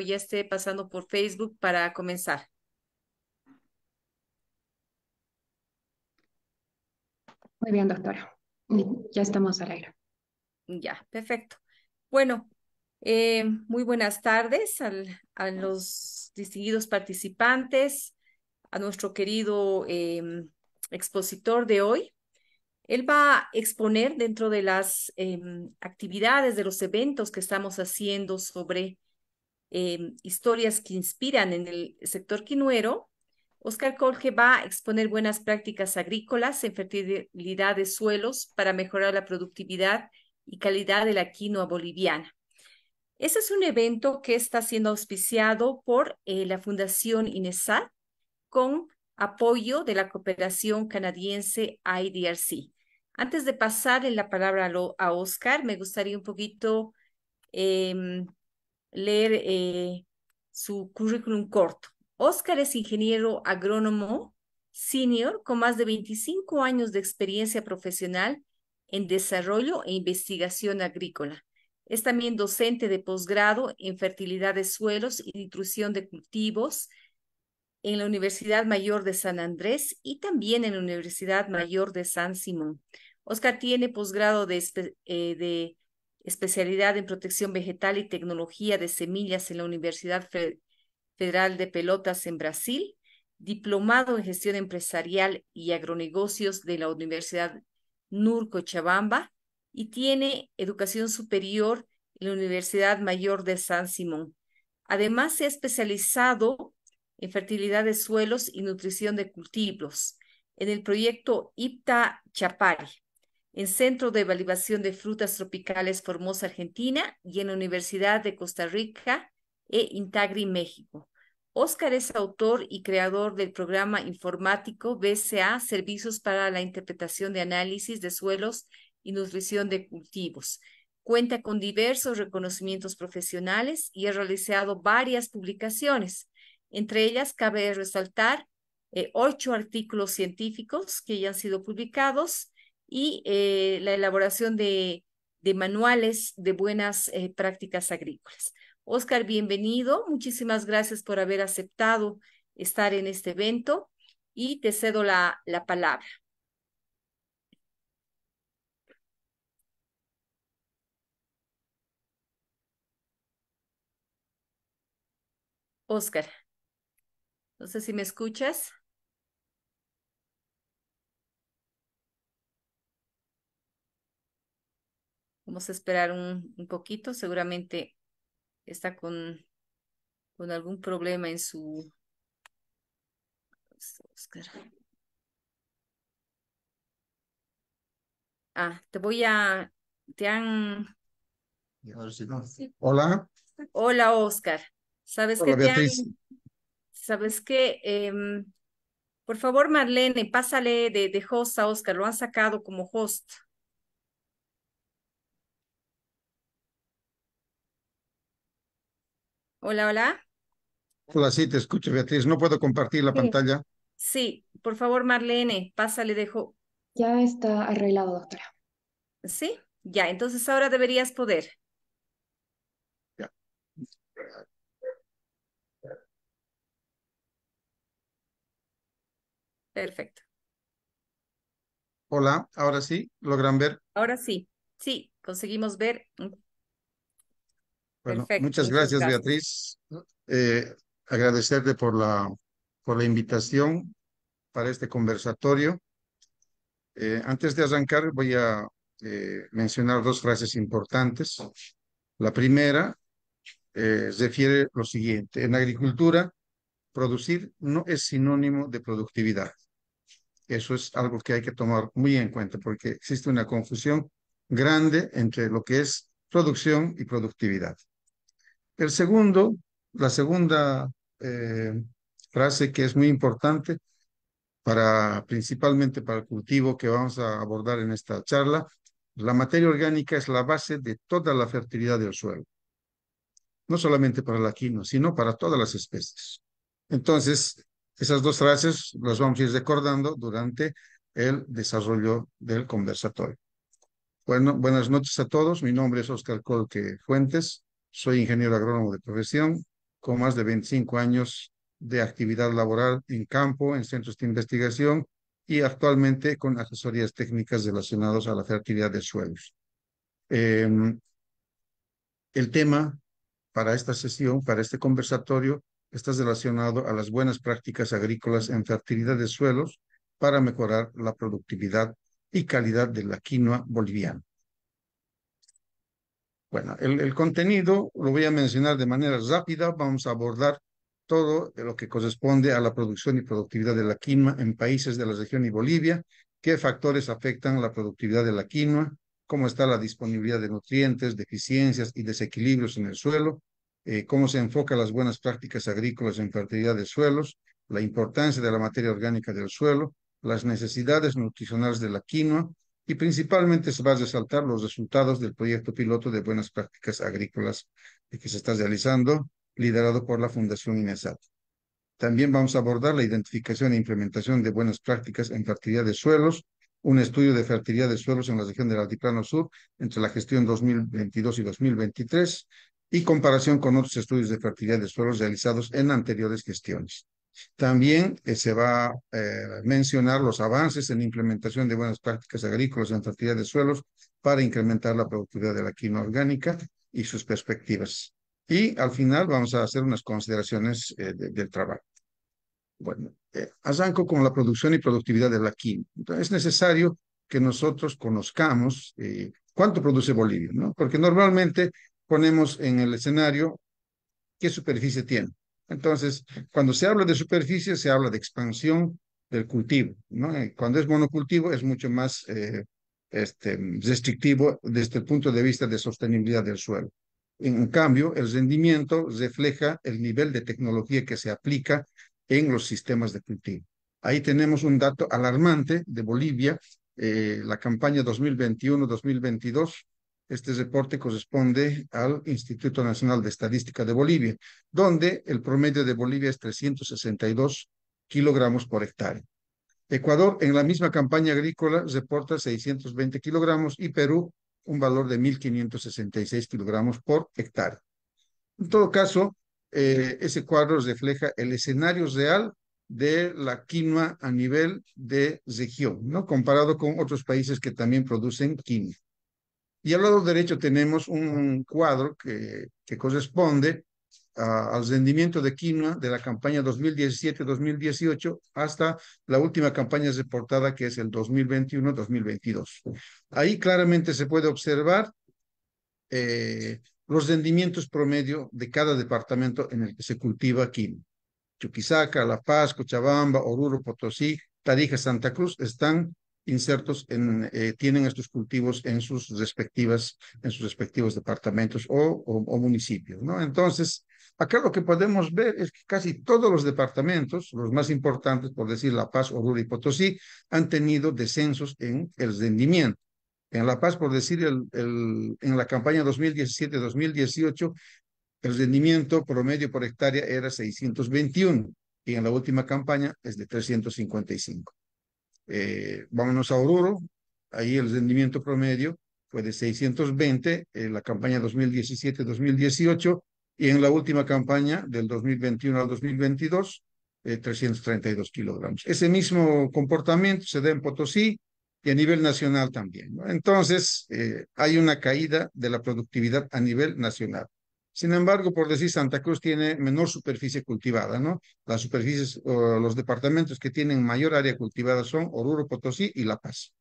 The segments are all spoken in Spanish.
ya esté pasando por Facebook para comenzar. Muy bien, doctora. Ya estamos al aire. Ya, perfecto. Bueno, eh, muy buenas tardes a los distinguidos participantes, a nuestro querido em, expositor de hoy. Él va a exponer dentro de las em, actividades, de los eventos que estamos haciendo sobre Em, historias que inspiran en el sector quinuero, Oscar Colge va a exponer buenas prácticas agrícolas en fertilidad de suelos para mejorar la productividad y calidad de la quinoa boliviana. Ese es un evento que está siendo auspiciado por eh, la Fundación INESAT con apoyo de la cooperación canadiense IDRC. Antes de pasarle la palabra a, Oscar, me gustaría un poquito em, leer eh, su currículum corto. Oscar es ingeniero agrónomo senior con más de 25 años de experiencia profesional en desarrollo e investigación agrícola. Es también docente de posgrado en fertilidad de suelos y nutrición de cultivos en la Universidad Mayor de San Andrés y también en la Universidad Mayor de San Simón. Oscar tiene posgrado de, eh, de especialidad en protección vegetal y tecnología de semillas en la Universidad Federal de Pelotas en Brasil, diplomado en gestión empresarial y agronegocios de la Universidad Nurco Chabamba. y tiene educación superior en la Universidad Mayor de San Simón. Además, se ha especializado en fertilidad de suelos y nutrición de cultivos en el proyecto IPTA Chapari en Centro de Evaluación de Frutas Tropicales Formosa, Argentina, y en Universidad de Costa Rica e Intagri, México. Óscar es autor y creador del programa informático BCA, Servicios para la Interpretación de Análisis de Suelos y Nutrición de Cultivos. Cuenta con diversos reconocimientos profesionales y ha realizado varias publicaciones. Entre ellas cabe resaltar eh, ocho artículos científicos que ya han sido publicados, y eh, la elaboración de, manuales de buenas eh, prácticas agrícolas. Oscar, bienvenido. Muchísimas gracias por haber aceptado estar en este evento y te cedo la, la palabra. Oscar, no sé si me escuchas. a esperar un, poquito. Seguramente está con, algún problema en su... Ah, te voy a... Te han... Hola. Hola, Oscar. ¿Sabes qué? que ¿Sabes qué? Em, por favor, Marlene, pásale de, de host a Oscar. Lo han sacado como host. Hola, hola. Hola, sí, te escucho, Beatriz. No puedo compartir la pantalla. Sí, por favor, Marlene, pasa le dejo. Ya está arreglado, doctora. Sí, ya, entonces ahora deberías poder. Ya. Perfecto. Hola, ahora sí, ¿logran ver? Ahora sí, sí, conseguimos ver muchas gracias, Beatriz. Eh, agradecerte por la, por la invitación para este conversatorio. Eh, antes de arrancar, voy a eh, mencionar dos frases importantes. La primera eh, refiere lo siguiente. En agricultura, producir no es sinónimo de productividad. Eso es algo que hay que tomar muy en cuenta porque existe una confusión grande entre lo que es producción y productividad. El segundo, la segunda eh, frase que es muy importante para principalmente para el cultivo que vamos a abordar en esta charla, la materia orgánica es la base de toda la fertilidad del suelo. No solamente para la quinoa, sino para todas las especies. Entonces, esas dos frases las vamos a ir recordando durante el desarrollo del conversatorio. Bueno, buenas noches a todos. Mi nombre es Oscar Colque Fuentes. Soy ingeniero agrónomo de profesión, con más de 25 años de actividad laboral en campo, en centros de investigación y actualmente con asesorías técnicas relacionadas a la fertilidad de suelos. Em, el tema para esta sesión, para este conversatorio, está relacionado a las buenas prácticas agrícolas en fertilidad de suelos para mejorar la productividad y calidad de la quinoa boliviana. Bueno, el, contenido lo voy a mencionar de manera rápida. Vamos a abordar todo lo que corresponde a la producción y productividad de la quinoa en países de la región y Bolivia, qué factores afectan la productividad de la quinoa, cómo está la disponibilidad de nutrientes, deficiencias y desequilibrios en el suelo, eh, cómo se enfocan las buenas prácticas agrícolas en fertilidad de suelos, la importancia de la materia orgánica del suelo, las necesidades nutricionales de la quinoa, y principalmente se va a resaltar los resultados del proyecto piloto de buenas prácticas agrícolas que se está realizando, liderado por la Fundación INESAT. También vamos a abordar la identificación e implementación de buenas prácticas en fertilidad de suelos, un estudio de fertilidad de suelos en la región del Altiplano Sur entre la gestión 2022 y 2023 y comparación con otros estudios de fertilidad de suelos realizados en anteriores gestiones. También eh, se va a eh, mencionar los avances en la implementación de buenas prácticas agrícolas en fertilidad de suelos para incrementar la productividad de la quinoa orgánica y sus perspectivas. Y al final vamos a hacer unas consideraciones eh, del trabajo. Bueno, arranco con la producción y productividad de la quinoa. es necesario que nosotros conozcamos cuánto produce Bolivia, ¿no? Porque normalmente ponemos en el escenario qué superficie tiene. Entonces, cuando se habla de superficie, se habla de expansión del cultivo, eh, Cuando es monocultivo, es mucho más eh, este, restrictivo desde el punto de vista de sostenibilidad del suelo. En cambio, el rendimiento refleja el nivel de tecnología que se aplica en los sistemas de cultivo. Ahí tenemos un dato alarmante de Bolivia, eh, la campaña 2021-2022 este reporte corresponde al Instituto Nacional de Estadística de Bolivia, donde el promedio de Bolivia es 362 kilogramos por hectárea. Ecuador en la misma campaña agrícola reporta 620 kilogramos y Perú un valor de 1.566 kilogramos por hectárea. En todo caso, eh, ese cuadro refleja el escenario real de la quinoa a nivel de región, ¿no? Comparado con otros países que también producen quinoa. Y al lado derecho tenemos un cuadro que, que corresponde a, al rendimiento de quinoa de la campaña 2017-2018 hasta la última campaña reportada que es el 2021-2022. Ahí claramente se puede observar eh, los rendimientos promedio de cada departamento en el que se cultiva quinoa. Chuquisaca, La Paz, Cochabamba, Oruro, Potosí, Tarija, Santa Cruz están insertos en, eh, tienen estos cultivos en sus respectivas, en sus respectivos departamentos o, municipios, ¿no? Entonces, acá lo que podemos ver es que casi todos los departamentos, los más importantes, por decir La Paz, Oruro y Potosí, han tenido descensos en el rendimiento. En La Paz, por decir, el, en la campaña 2017-2018, el rendimiento promedio por hectárea era 621 y en la última campaña es de 355. Eh, vámonos a Oruro, ahí el rendimiento promedio fue de 620 en eh, la campaña 2017-2018 y en la última campaña del 2021 al 2022, eh, 332 kilogramos. Ese mismo comportamiento se da en Potosí y a nivel nacional también. Entonces, eh, hay una caída de la productividad a nivel nacional. Sin embargo, por decir, Santa Cruz tiene menor superficie cultivada, ¿no? Las superficies los departamentos que tienen mayor área cultivada son Oruro, Potosí y La Paz.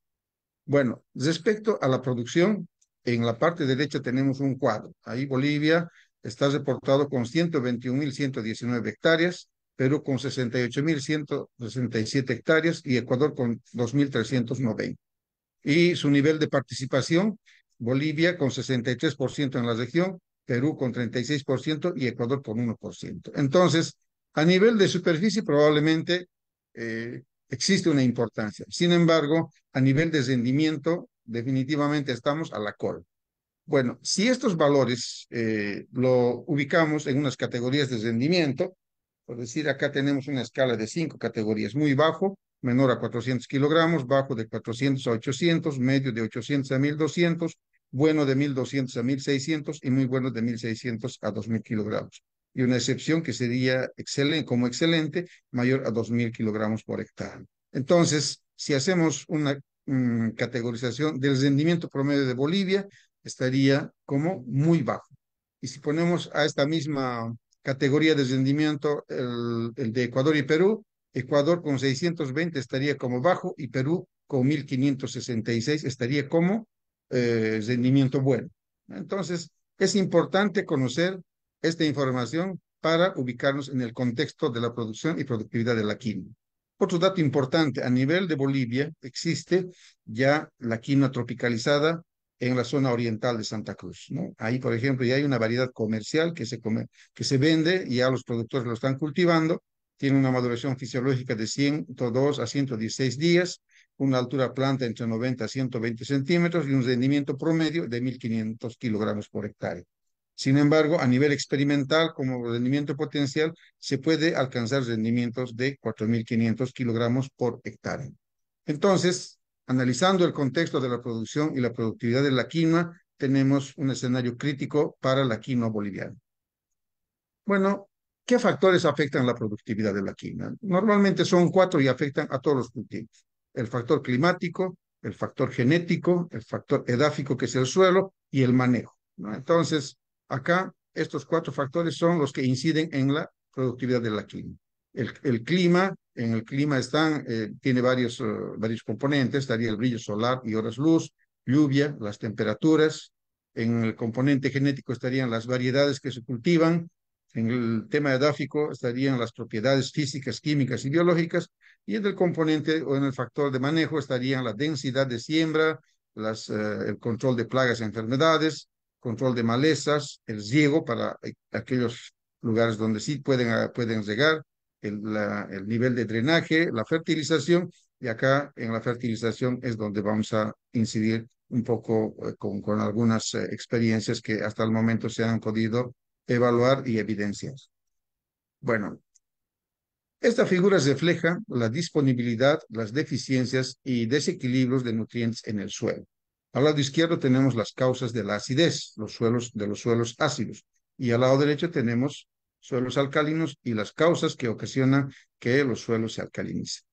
Bueno, respecto a la producción, en la parte derecha tenemos un cuadro. Ahí Bolivia está reportado con 121.119 hectáreas, Perú con 68.167 hectáreas y Ecuador con 2.390. Y su nivel de participación, Bolivia con 63% en la región, Perú con 36% y Ecuador con 1%. Entonces, a nivel de superficie probablemente eh, existe una importancia. Sin embargo, a nivel de rendimiento, definitivamente estamos a la col Bueno, si estos valores eh, lo ubicamos en unas categorías de rendimiento, por decir, acá tenemos una escala de cinco categorías, muy bajo, menor a 400 kilogramos, bajo de 400 a 800, medio de 800 a 1200, bueno de 1.200 a 1.600 y muy bueno de 1.600 a 2.000 kilogramos. Y una excepción que sería excelente, como excelente mayor a 2.000 kilogramos por hectárea. Entonces, si hacemos una mm, categorización del rendimiento promedio de Bolivia, estaría como muy bajo. Y si ponemos a esta misma categoría de rendimiento el, el, de Ecuador y Perú, Ecuador con 620 estaría como bajo y Perú con 1566 estaría como eh, rendimiento bueno. Entonces, es importante conocer esta información para ubicarnos en el contexto de la producción y productividad de la quina. Otro dato importante, a nivel de Bolivia existe ya la quina tropicalizada en la zona oriental de Santa Cruz. Ahí, por ejemplo, ya hay una variedad comercial que se, come, que se vende, ya los productores lo están cultivando, tiene una maduración fisiológica de 102 a 116 días, una altura planta entre 90 a 120 centímetros y un rendimiento promedio de 1.500 kilogramos por hectárea. Sin embargo, a nivel experimental, como rendimiento potencial, se puede alcanzar rendimientos de 4.500 kilogramos por hectárea. Entonces, analizando el contexto de la producción y la productividad de la quinoa, tenemos un escenario crítico para la quinoa boliviana. Bueno, ¿qué factores afectan la productividad de la quinoa? Normalmente son cuatro y afectan a todos los cultivos el factor climático, el factor genético, el factor edáfico, que es el suelo, y el manejo. Entonces, acá estos cuatro factores son los que inciden en la productividad de la clima. El, clima, en el clima están, eh, tiene varios, eh, varios componentes, estaría el brillo solar y horas luz, lluvia, las temperaturas. En el componente genético estarían las variedades que se cultivan, en el tema edáfico estarían las propiedades físicas, químicas y biológicas, y en el componente o en el factor de manejo estarían la densidad de siembra, eh, el control de plagas y enfermedades, control de malezas, el riego para e, aquellos lugares donde sí pueden, ah, pueden llegar, el, nivel de drenaje, la fertilización, y acá en la fertilización es donde vamos a incidir un poco eh, con, con, algunas eh, experiencias que hasta el momento se han podido evaluar y evidencias. Bueno, esta figura refleja la disponibilidad, las deficiencias y desequilibrios de nutrientes en el suelo. Al lado izquierdo tenemos las causas de la acidez, los suelos de los suelos ácidos, y al lado derecho tenemos suelos alcalinos y las causas que ocasionan que los suelos se alcalinicen.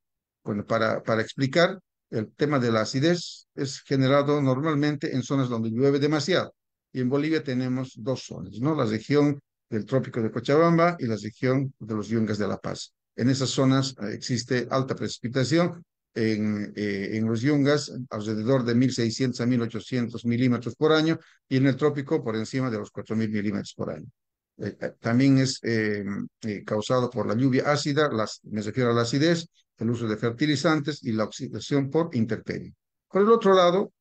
Bueno, para, para explicar, el tema de la acidez es generado normalmente en zonas donde llueve demasiado y en Bolivia tenemos dos zonas, ¿no? La región del trópico de Cochabamba y la región de los Yungas de La Paz. En esas zonas eh, existe alta precipitación, en, eh, en, los yungas alrededor de 1.600 a 1.800 milímetros por año y en el trópico por encima de los 4.000 milímetros por año. Eh, también es em, causado por la lluvia ácida, las, me refiero a la acidez, el uso de fertilizantes y la oxidación por interperio. Por el otro lado,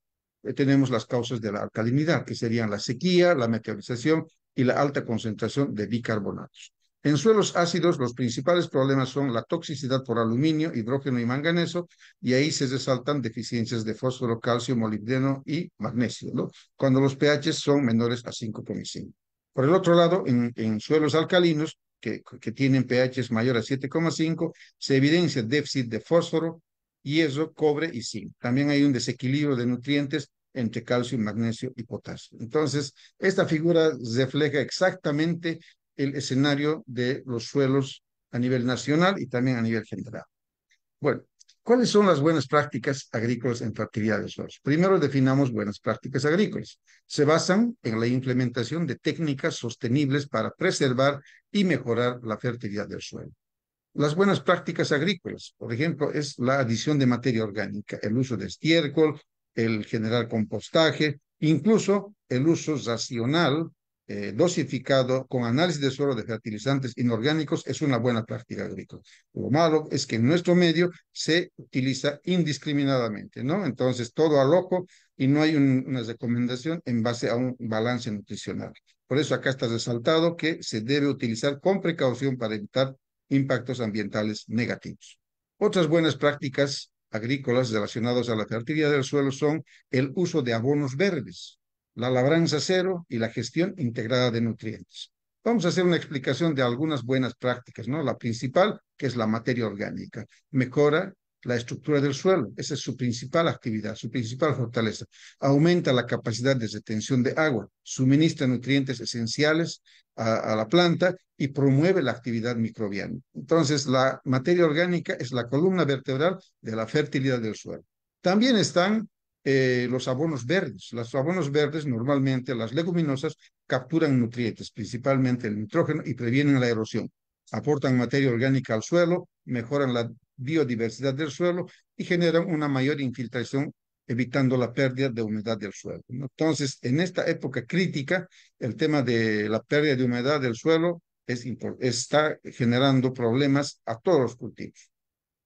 eh, tenemos las causas de la alcalinidad, que serían la sequía, la meteorización y la alta concentración de bicarbonatos. En suelos ácidos, los principales problemas son la toxicidad por aluminio, hidrógeno y manganeso, y ahí se resaltan deficiencias de fósforo, calcio, molibdeno y magnesio, cuando los pH son menores a 5,5. Por el otro lado, en, suelos alcalinos, que, que tienen pH mayor a 7,5, se evidencia déficit de fósforo, hierro, cobre y zinc. También hay un desequilibrio de nutrientes entre calcio, magnesio y potasio. Entonces, esta figura refleja exactamente el escenario de los suelos a nivel nacional y también a nivel general. Bueno, ¿cuáles son las buenas prácticas agrícolas en fertilidad de suelos? Primero definamos buenas prácticas agrícolas. Se basan en la implementación de técnicas sostenibles para preservar y mejorar la fertilidad del suelo. Las buenas prácticas agrícolas, por ejemplo, es la adición de materia orgánica, el uso de estiércol, el generar compostaje, incluso el uso racional, eh, dosificado, con análisis de suelo de fertilizantes inorgánicos, es una buena práctica agrícola. Lo malo es que en nuestro medio se utiliza indiscriminadamente, ¿no? Entonces, todo a loco y no hay una recomendación en base a un balance nutricional. Por eso acá está resaltado que se debe utilizar con precaución para evitar impactos ambientales negativos. Otras buenas prácticas agrícolas relacionadas a la fertilidad del suelo son el uso de abonos verdes, la labranza cero y la gestión integrada de nutrientes. Vamos a hacer una explicación de algunas buenas prácticas, ¿no? La principal, que es la materia orgánica, mejora la estructura del suelo, esa es su principal actividad, su principal fortaleza. Aumenta la capacidad de retención de agua, suministra nutrientes esenciales a, la planta y promueve la actividad microbiana. Entonces, la materia orgánica es la columna vertebral de la fertilidad del suelo. También están eh, los abonos verdes. Los abonos verdes, normalmente las leguminosas capturan nutrientes, principalmente el nitrógeno, y previenen la erosión. Aportan materia orgánica al suelo, mejoran la biodiversidad del suelo y generan una mayor infiltración evitando la pérdida de humedad del suelo. Entonces, en esta época crítica, el tema de la pérdida de humedad del suelo es, está generando problemas a todos los cultivos.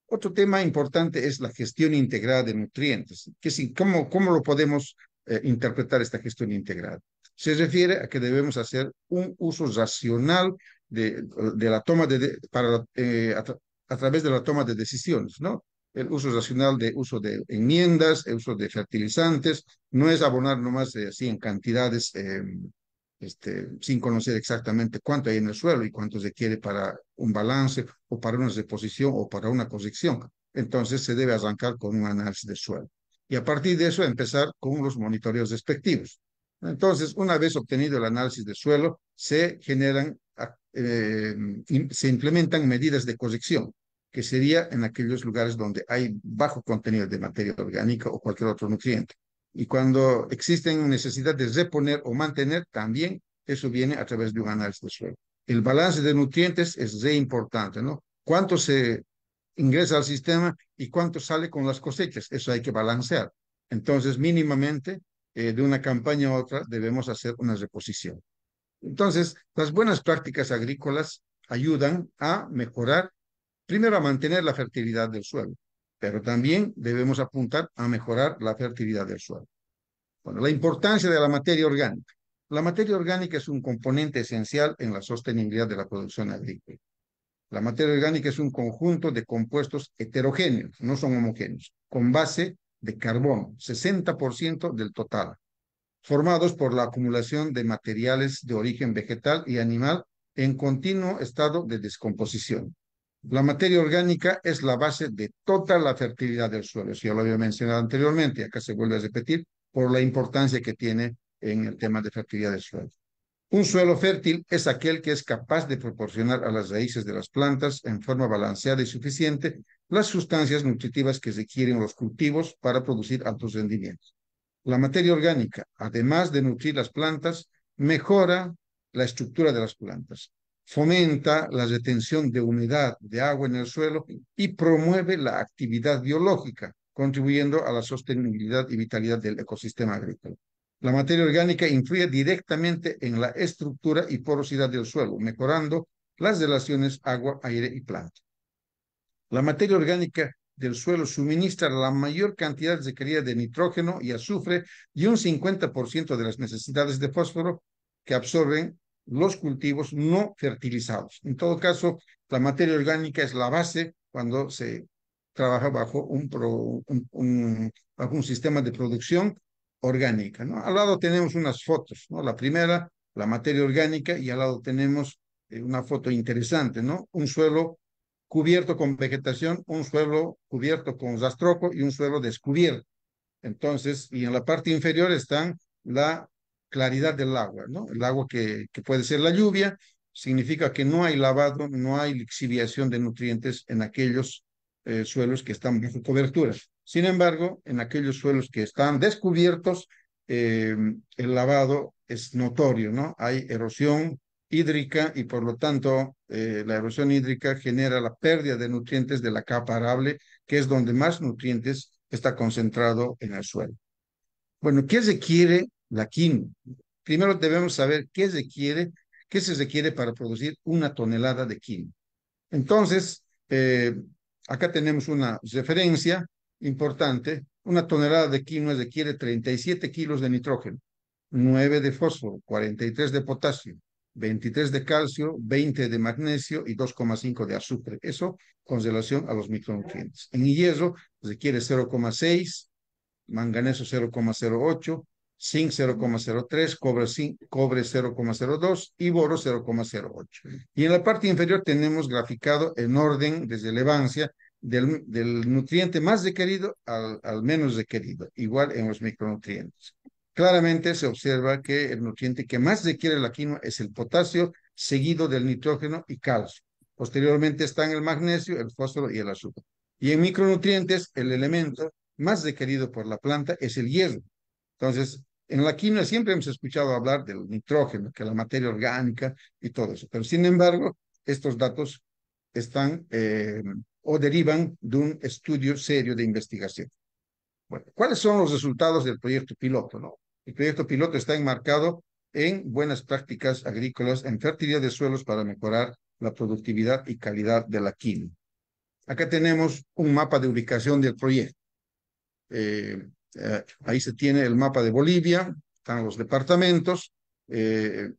Otro tema importante es la gestión integrada de nutrientes. ¿cómo, ¿Cómo lo podemos eh, interpretar esta gestión integrada? Se refiere a que debemos hacer un uso racional de, la toma de, para, eh, a, a, través de la toma de decisiones, ¿no? el uso racional de uso de enmiendas, el uso de fertilizantes, no es abonar nomás así en cantidades em, este, sin conocer exactamente cuánto hay en el suelo y cuánto se quiere para un balance o para una deposición o para una corrección. Entonces se debe arrancar con un análisis de suelo. Y a partir de eso empezar con los monitoreos respectivos. Entonces, una vez obtenido el análisis de suelo, se generan, eh, se implementan medidas de corrección que sería en aquellos lugares donde hay bajo contenido de materia orgánica o cualquier otro nutriente. Y cuando existen necesidad de reponer o mantener, también eso viene a través de un análisis de suelo. El balance de nutrientes es re importante, ¿no? Cuánto se ingresa al sistema y cuánto sale con las cosechas, eso hay que balancear. Entonces, mínimamente, eh, de una campaña a otra, debemos hacer una reposición. Entonces, las buenas prácticas agrícolas ayudan a mejorar primero a mantener la fertilidad del suelo, pero también debemos apuntar a mejorar la fertilidad del suelo. Bueno, la importancia de la materia orgánica. La materia orgánica es un componente esencial en la sostenibilidad de la producción agrícola. La materia orgánica es un conjunto de compuestos heterogéneos, no son homogéneos, con base de carbono, 60% del total, formados por la acumulación de materiales de origen vegetal y animal en continuo estado de descomposición. La materia orgánica es la base de toda la fertilidad del suelo. Eso ya lo había mencionado anteriormente, acá se vuelve a repetir por la importancia que tiene en el tema de fertilidad del suelo. Un suelo fértil es aquel que es capaz de proporcionar a las raíces de las plantas en forma balanceada y suficiente las sustancias nutritivas que requieren los cultivos para producir altos rendimientos. La materia orgánica, además de nutrir las plantas, mejora la estructura de las plantas, fomenta la retención de humedad de agua en el suelo y promueve la actividad biológica, contribuyendo a la sostenibilidad y vitalidad del ecosistema agrícola. La materia orgánica influye directamente en la estructura y porosidad del suelo, mejorando las relaciones agua, aire y planta. La materia orgánica del suelo suministra la mayor cantidad de requerida de nitrógeno y azufre y un 50% de las necesidades de fósforo que absorben los cultivos no fertilizados. En todo caso, la materia orgánica es la base cuando se trabaja bajo un, sistema de producción orgánica. ¿no? Al lado tenemos unas fotos, ¿no? la primera, la materia orgánica, y al lado tenemos eh, una foto interesante, ¿no? un suelo cubierto con vegetación, un suelo cubierto con zastroco y un suelo descubierto. Entonces, y en la parte inferior están la claridad del agua, ¿no? El agua que, puede ser la lluvia, significa que no hay lavado, no hay lixiviación de nutrientes en aquellos eh, suelos que están bajo cobertura. Sin embargo, en aquellos suelos que están descubiertos, eh, el lavado es notorio, ¿no? Hay erosión hídrica y por lo tanto eh, la erosión hídrica genera la pérdida de nutrientes de la capa arable, que es donde más nutrientes está concentrado en el suelo. Bueno, ¿qué se quiere la quinoa. Primero debemos saber qué se quiere, qué se requiere para producir una tonelada de quinoa. Entonces, eh, acá tenemos una referencia importante. Una tonelada de quinoa requiere 37 kilos de nitrógeno, 9 de fósforo, 43 de potasio, 23 de calcio, 20 de magnesio y 2,5 de azúcar. Eso con relación a los micronutrientes. En hierro requiere 0,6, manganeso 0,08, zinc 0,03, cobre, 0,02 y boro 0,08. Y en la parte inferior tenemos graficado en orden de relevancia del, del, nutriente más requerido al, al menos requerido, igual en los micronutrientes. Claramente se observa que el nutriente que más requiere la quinoa es el potasio, seguido del nitrógeno y calcio. Posteriormente están el magnesio, el fósforo y el azúcar. Y en micronutrientes, el elemento más requerido por la planta es el hierro. Entonces, en la química siempre hemos escuchado hablar del nitrógeno, que la materia orgánica y todo eso, pero sin embargo, estos datos están eh, o derivan de un estudio serio de investigación. Bueno, ¿cuáles son los resultados del proyecto piloto? El proyecto piloto está enmarcado en buenas prácticas agrícolas, en fertilidad de suelos para mejorar la productividad y calidad de la química. Acá tenemos un mapa de ubicación del proyecto. Eh, eh, ahí se tiene el mapa de Bolivia, están los departamentos. Eh,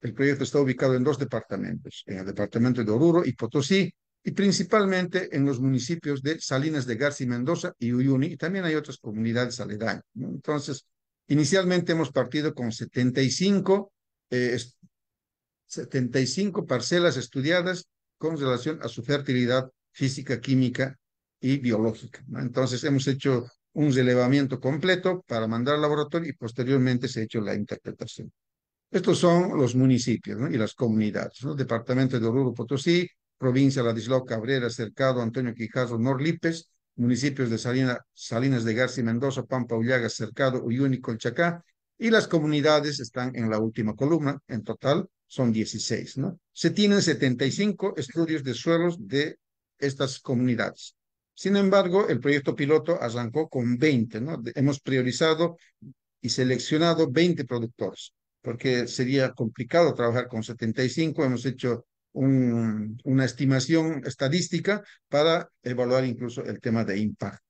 el proyecto está ubicado en dos departamentos, en el departamento de Oruro y Potosí, y principalmente en los municipios de Salinas de García y Mendoza y Uyuni, y también hay otras comunidades aledañas. Entonces, inicialmente hemos partido con 75, eh, parcelas estudiadas con relación a su fertilidad física, química y biológica. Entonces, hemos hecho un relevamiento completo para mandar al laboratorio y posteriormente se ha hecho la interpretación. Estos son los municipios ¿no? y las comunidades. ¿no? Departamento de Oruro Potosí, provincia Ladislao Cabrera, Cercado, Antonio Quijarro, Norlipes, municipios de Salinas de García Mendoza, Pampa Ullaga, Cercado, Uyuni, Colchacá, y las comunidades están en la última columna. En total son 16. ¿no? Se tienen 75 estudios de suelos de estas comunidades. Sin embargo, el proyecto piloto arrancó con 20, ¿no? Hemos priorizado y seleccionado 20 productores, porque sería complicado trabajar con 75. Hemos hecho una estimación estadística para evaluar incluso el tema de impacto.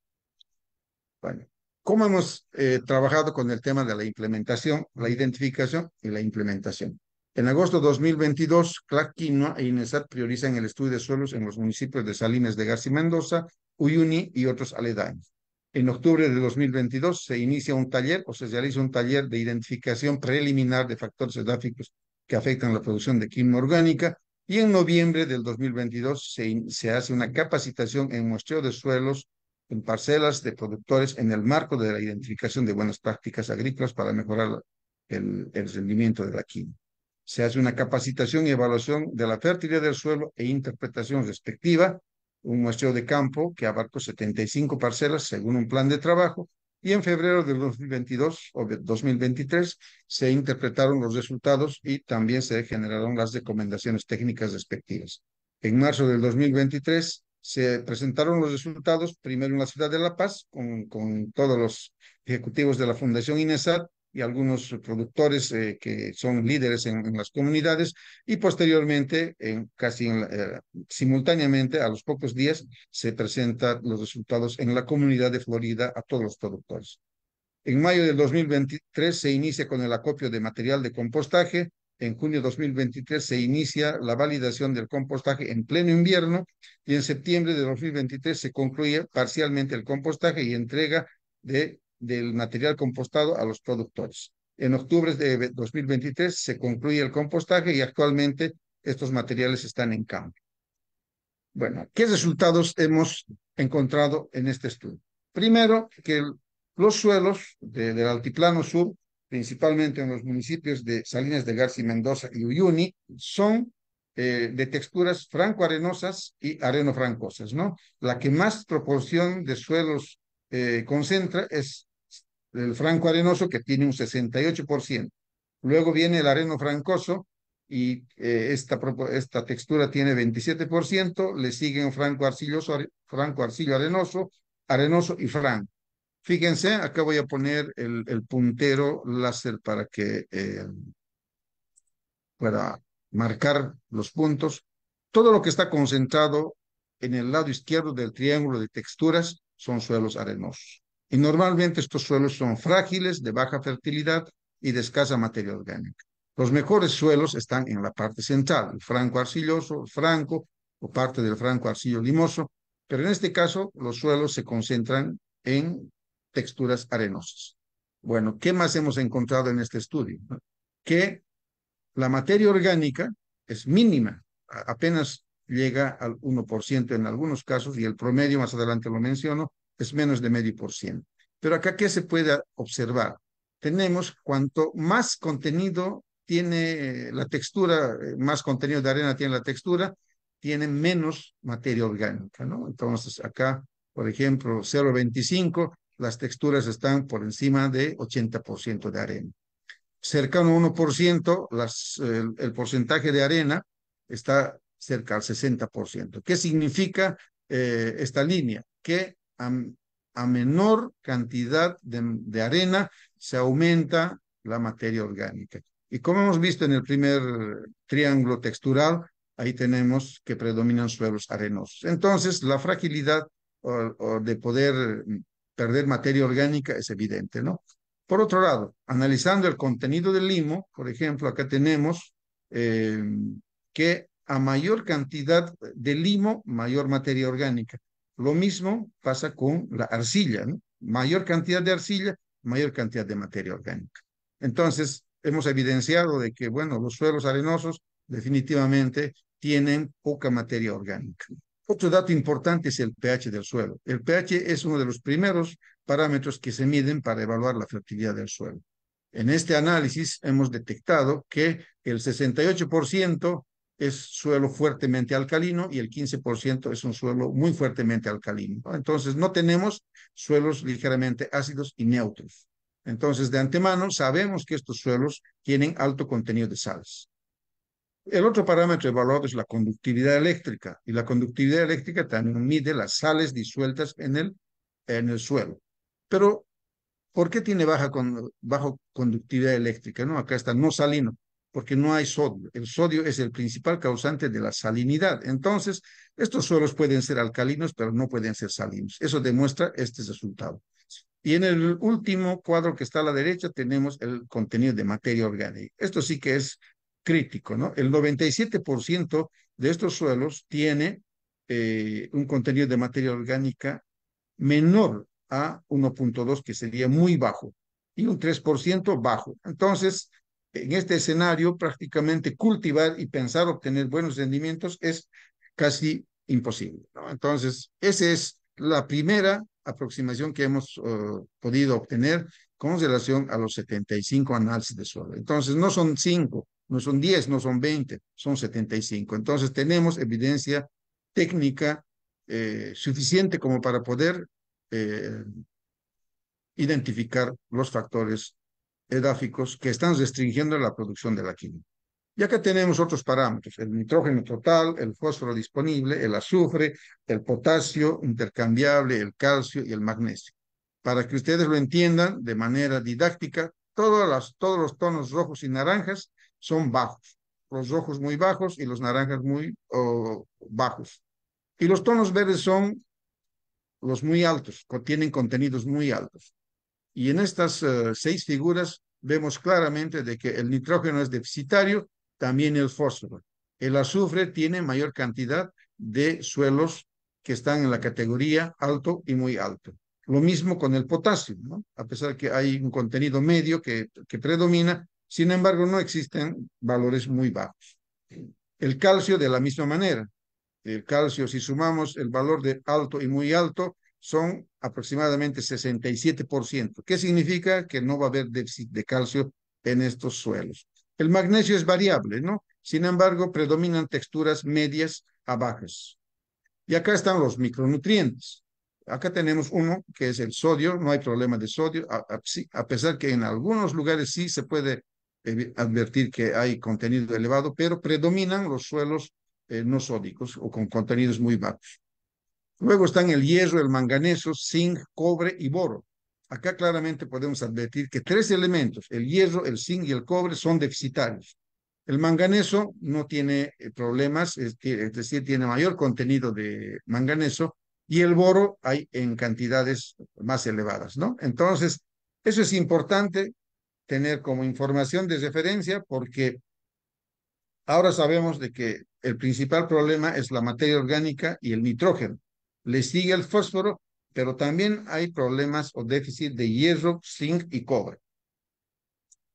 Bueno, ¿cómo hemos eh, trabajado con el tema de la implementación, la identificación y la implementación? En agosto de 2022, Clark Quinoa e INESAT priorizan el estudio de suelos en los municipios de Salinas de García Mendoza, Uyuni y otros aledaños. En octubre de 2022 se inicia un taller o se realiza un taller de identificación preliminar de factores edáficos que afectan la producción de química orgánica y en noviembre del 2022 se, se hace una capacitación en muestreo de suelos en parcelas de productores en el marco de la identificación de buenas prácticas agrícolas para mejorar el, rendimiento de la química. Se hace una capacitación y evaluación de la fertilidad del suelo e interpretación respectiva un muestreo de campo que abarcó 75 parcelas según un plan de trabajo y en febrero del 2022 o 2023 se interpretaron los resultados y también se generaron las recomendaciones técnicas respectivas. En marzo del 2023 se presentaron los resultados primero en la ciudad de La Paz con, con todos los ejecutivos de la Fundación INESAT y algunos productores eh, que son líderes en, las comunidades y posteriormente, en, casi eh, simultáneamente, a los pocos días, se presentan los resultados en la comunidad de Florida a todos los productores. En mayo del 2023 se inicia con el acopio de material de compostaje. En junio de 2023 se inicia la validación del compostaje en pleno invierno y en septiembre de 2023 se concluye parcialmente el compostaje y entrega de del material compostado a los productores. En octubre de 2023 se concluye el compostaje y actualmente estos materiales están en cambio. Bueno, ¿qué resultados hemos encontrado en este estudio? Primero, que los suelos del altiplano sur, principalmente en los municipios de Salinas de García Mendoza y Uyuni, son eh, de texturas francoarenosas y arenofrancosas, ¿no? La que más proporción de suelos eh, concentra es el franco arenoso que tiene un 68%. Luego viene el areno francoso y eh, esta, esta textura tiene 27%, le siguen franco arcilloso, franco arcillo arenoso, arenoso y franco. Fíjense, acá voy a poner el, puntero láser para que eh, pueda marcar los puntos. Todo lo que está concentrado en el lado izquierdo del triángulo de texturas son suelos arenosos. Y normalmente estos suelos son frágiles, de baja fertilidad y de escasa materia orgánica. Los mejores suelos están en la parte central, el franco arcilloso, franco o parte del franco arcillo limoso, pero en este caso los suelos se concentran en texturas arenosas. Bueno, ¿qué más hemos encontrado en este estudio? Que la materia orgánica es mínima, apenas llega al 1% en algunos casos y el promedio, más adelante lo menciono, es menos de medio por ciento. Pero acá, ¿qué se puede observar? Tenemos cuanto más contenido tiene eh, la textura, eh, más contenido de arena tiene la textura, tiene menos materia orgánica, ¿no? Entonces, acá, por ejemplo, 0,25, las texturas están por encima de 80% de arena. Cercano a 1%, las, el, el porcentaje de arena está cerca al 60%. ¿Qué significa eh, esta línea? Que a, menor cantidad de, arena se aumenta la materia orgánica. Y como hemos visto en el primer triángulo textural, ahí tenemos que predominan suelos arenosos. Entonces, la fragilidad o, de poder perder materia orgánica es evidente, ¿no? Por otro lado, analizando el contenido del limo, por ejemplo, acá tenemos eh, que a mayor cantidad de limo, mayor materia orgánica. Lo mismo pasa con la arcilla, ¿no? Mayor cantidad de arcilla, mayor cantidad de materia orgánica. Entonces, hemos evidenciado de que, bueno, los suelos arenosos definitivamente tienen poca materia orgánica. Otro dato importante es el pH del suelo. El pH es uno de los primeros parámetros que se miden para evaluar la fertilidad del suelo. En este análisis hemos detectado que el 68% es suelo fuertemente alcalino y el 15% es un suelo muy fuertemente alcalino. Entonces, no tenemos suelos ligeramente ácidos y neutros. Entonces, de antemano sabemos que estos suelos tienen alto contenido de sales. El otro parámetro evaluado es la conductividad eléctrica y la conductividad eléctrica también mide las sales disueltas en el, en el suelo. Pero, ¿por qué tiene baja, bajo conductividad eléctrica? No, acá está no salino porque no hay sodio. El sodio es el principal causante de la salinidad. Entonces, estos suelos pueden ser alcalinos, pero no pueden ser salinos. Eso demuestra este resultado. Y en el último cuadro que está a la derecha tenemos el contenido de materia orgánica. Esto sí que es crítico, ¿no? El 97% de estos suelos tiene eh, un contenido de materia orgánica menor a 1.2, que sería muy bajo, y un 3% bajo. Entonces, en este escenario prácticamente cultivar y pensar obtener buenos rendimientos es casi imposible. Entonces, esa es la primera aproximación que hemos eh, podido obtener con relación a los 75 análisis de suelo. Entonces, no son 5, no son 10, no son 20, son 75. Entonces, tenemos evidencia técnica eh, suficiente como para poder eh, identificar los factores edáficos que están restringiendo la producción de la química. Y acá tenemos otros parámetros, el nitrógeno total, el fósforo disponible, el azufre, el potasio intercambiable, el calcio y el magnesio. Para que ustedes lo entiendan de manera didáctica, todos los tonos rojos y naranjas son bajos. Los rojos muy bajos y los naranjas muy bajos. Y los tonos verdes son los muy altos, tienen contenidos muy altos. Y en estas eh, seis figuras vemos claramente de que el nitrógeno es deficitario, también el fósforo. El azufre tiene mayor cantidad de suelos que están en la categoría alto y muy alto. Lo mismo con el potasio, ¿no? a pesar que hay un contenido medio que, que predomina, sin embargo no existen valores muy bajos. El calcio de la misma manera. El calcio, si sumamos el valor de alto y muy alto, son aproximadamente 67%. ¿Qué significa? Que no va a haber déficit de calcio en estos suelos. El magnesio es variable, ¿no? Sin embargo, predominan texturas medias a bajas. Y acá están los micronutrientes. Acá tenemos uno que es el sodio, no hay problema de sodio, a, pesar que en algunos lugares sí se puede eh, advertir que hay contenido elevado, pero predominan los suelos eh, no sódicos o con contenidos muy bajos. Luego están el hierro, el manganeso, zinc, cobre y boro. Acá claramente podemos advertir que tres elementos, el hierro, el zinc y el cobre, son deficitarios. El manganeso no tiene eh, problemas, es, decir, tiene mayor contenido de manganeso y el boro hay en cantidades más elevadas, ¿no? Entonces, eso es importante tener como información de referencia porque ahora sabemos de que el principal problema es la materia orgánica y el nitrógeno. Le sigue el fósforo, pero también hay problemas o déficit de hierro, zinc y cobre.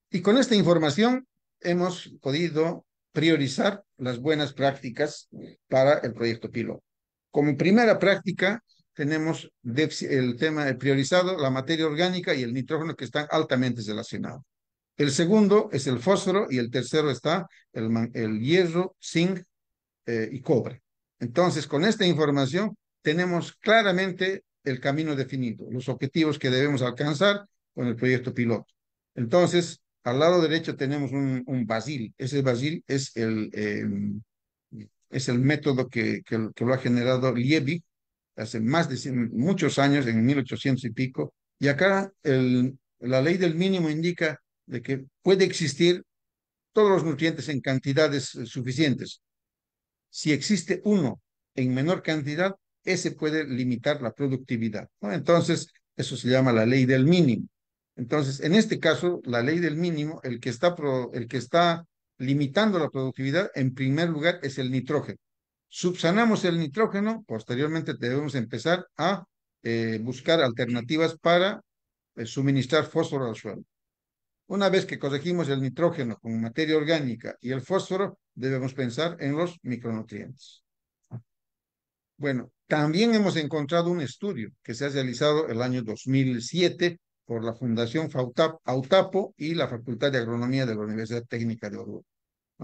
Y con esta información hemos podido priorizar las buenas prácticas para el proyecto piloto Como primera práctica tenemos el tema priorizado, la materia orgánica y el nitrógeno que están altamente relacionados. El segundo es el fósforo y el tercero está el, hierro, zinc eh, y cobre. Entonces, con esta información tenemos claramente el camino definido, los objetivos que debemos alcanzar con el proyecto piloto. Entonces, al lado derecho tenemos un, basil. Ese basil es el, em, es el método que, que, lo ha generado Liebig hace más de muchos años, en 1800 y pico. Y acá el, la ley del mínimo indica de que puede existir todos los nutrientes en cantidades eh, suficientes. Si existe uno en menor cantidad, ese puede limitar la productividad. Entonces, eso se llama la ley del mínimo. Entonces, en este caso, la ley del mínimo, el que está, el que está limitando la productividad, en primer lugar, es el nitrógeno. Subsanamos el nitrógeno, posteriormente debemos empezar a eh, buscar alternativas para eh, suministrar fósforo al suelo. Una vez que corregimos el nitrógeno con materia orgánica y el fósforo, debemos pensar en los micronutrientes. Bueno, también hemos encontrado un estudio que se ha realizado el año 2007 por la Fundación Autapo y la Facultad de Agronomía de la Universidad Técnica de Oruro.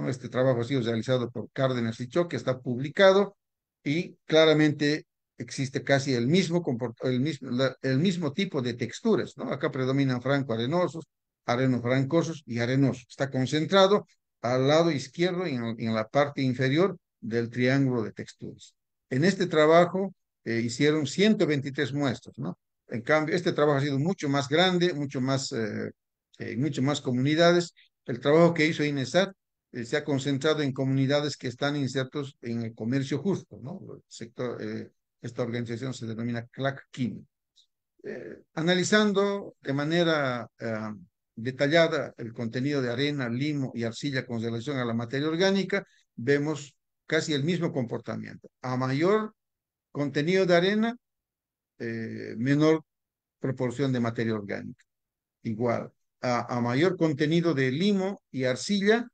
Este trabajo ha sido realizado por Cárdenas y que está publicado y claramente existe casi el mismo, el mismo tipo de texturas. ¿no? Acá predominan franco-arenosos, arenos francosos y arenosos. Está concentrado al lado izquierdo y en la parte inferior del triángulo de texturas. En este trabajo eh, hicieron 123 muestras, ¿no? En cambio, este trabajo ha sido mucho más grande, mucho más, eh, eh, mucho más comunidades. El trabajo que hizo INESAT se ha concentrado en comunidades que están insertos en el comercio justo, ¿no? esta organización se denomina CLAC Kim. analizando de manera detallada el contenido de arena, limo y arcilla con relación a la materia orgánica, vemos casi el mismo comportamiento. A mayor contenido de arena, eh, menor proporción de materia orgánica. Igual, a, mayor contenido de limo y arcilla,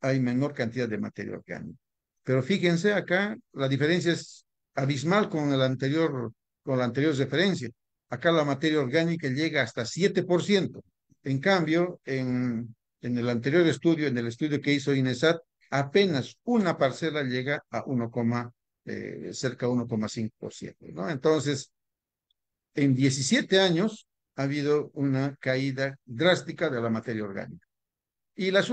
hay menor cantidad de materia orgánica. Pero fíjense acá, la diferencia es abismal con, el anterior, con la anterior referencia. Acá la materia orgánica llega hasta 7%. En cambio, en, en el anterior estudio, en el estudio que hizo INESAT, apenas una parcela llega a 1, eh, cerca 1,5%. ¿no? Entonces, en 17 años ha habido una caída drástica de la materia orgánica. Y, las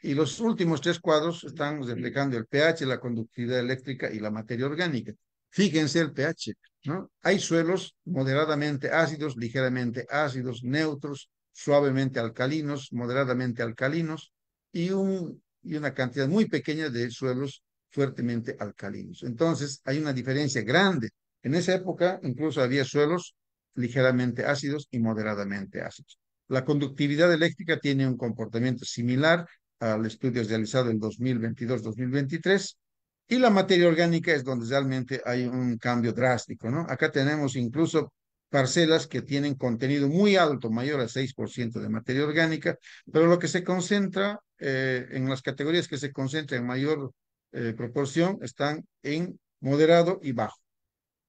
y los últimos tres cuadros están reflejando el pH, la conductividad eléctrica y la materia orgánica. Fíjense el pH, ¿no? Hay suelos moderadamente ácidos, ligeramente ácidos, neutros, suavemente alcalinos, moderadamente alcalinos, y un y una cantidad muy pequeña de suelos fuertemente alcalinos. Entonces, hay una diferencia grande. En esa época incluso había suelos ligeramente ácidos y moderadamente ácidos. La conductividad eléctrica tiene un comportamiento similar al estudio realizado en 2022-2023 y la materia orgánica es donde realmente hay un cambio drástico, ¿no? Acá tenemos incluso parcelas que tienen contenido muy alto, mayor al 6% de materia orgánica, pero lo que se concentra eh, en las categorías que se concentra en mayor eh, proporción están en moderado y bajo.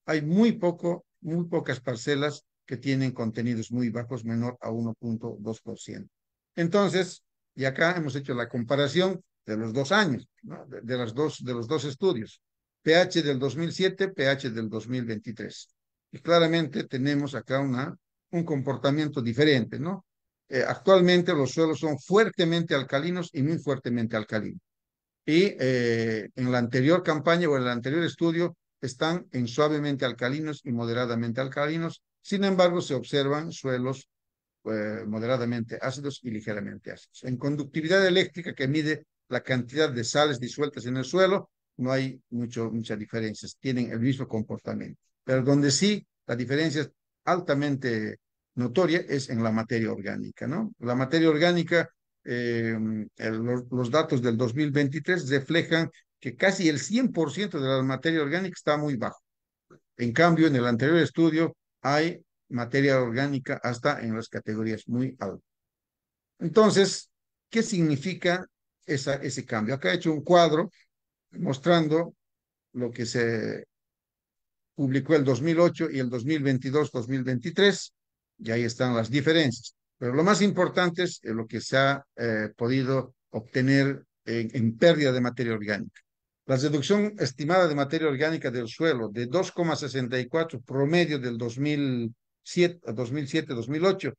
Hay muy poco, muy pocas parcelas que tienen contenidos muy bajos, menor a 1.2%. Entonces, y acá hemos hecho la comparación de los dos años, de, las dos, de los dos estudios, pH del 2007, pH del 2023 y claramente tenemos acá una, un comportamiento diferente, ¿no? Eh, actualmente los suelos son fuertemente alcalinos y muy fuertemente alcalinos. Y eh, en la anterior campaña o en el anterior estudio están en suavemente alcalinos y moderadamente alcalinos. Sin embargo, se observan suelos eh, moderadamente ácidos y ligeramente ácidos. En conductividad eléctrica, que mide la cantidad de sales disueltas en el suelo, no hay mucho, muchas diferencias. Tienen el mismo comportamiento pero donde sí la diferencia es altamente notoria es en la materia orgánica, ¿no? La materia orgánica, em, los datos del 2023 reflejan que casi el 100% de la materia orgánica está muy bajo. En cambio, en el anterior estudio hay materia orgánica hasta en las categorías muy altas. Entonces, ¿qué significa ese cambio? Acá he hecho un cuadro mostrando lo que se publicó el 2008 y el 2022-2023, y ahí están las diferencias. Pero lo más importante es eh, lo que se ha eh, podido obtener en, pérdida de materia orgánica. La reducción estimada de materia orgánica del suelo de 2,64 promedio del a 2007-2008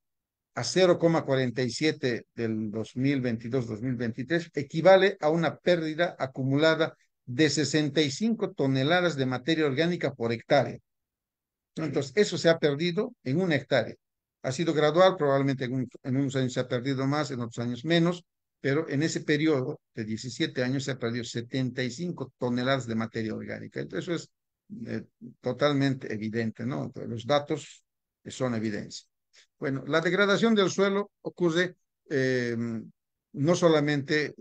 a 0,47 del 2022-2023 equivale a una pérdida acumulada de 65 toneladas de materia orgánica por hectárea. Entonces, eso se ha perdido en un hectárea. Ha sido gradual, probablemente en, unos años se ha perdido más, en otros años menos, pero en ese periodo de 17 años se ha perdido 75 toneladas de materia orgánica. Entonces, eso es eh, totalmente evidente, ¿no? los datos son evidencia. Bueno, la degradación del suelo ocurre eh, no solamente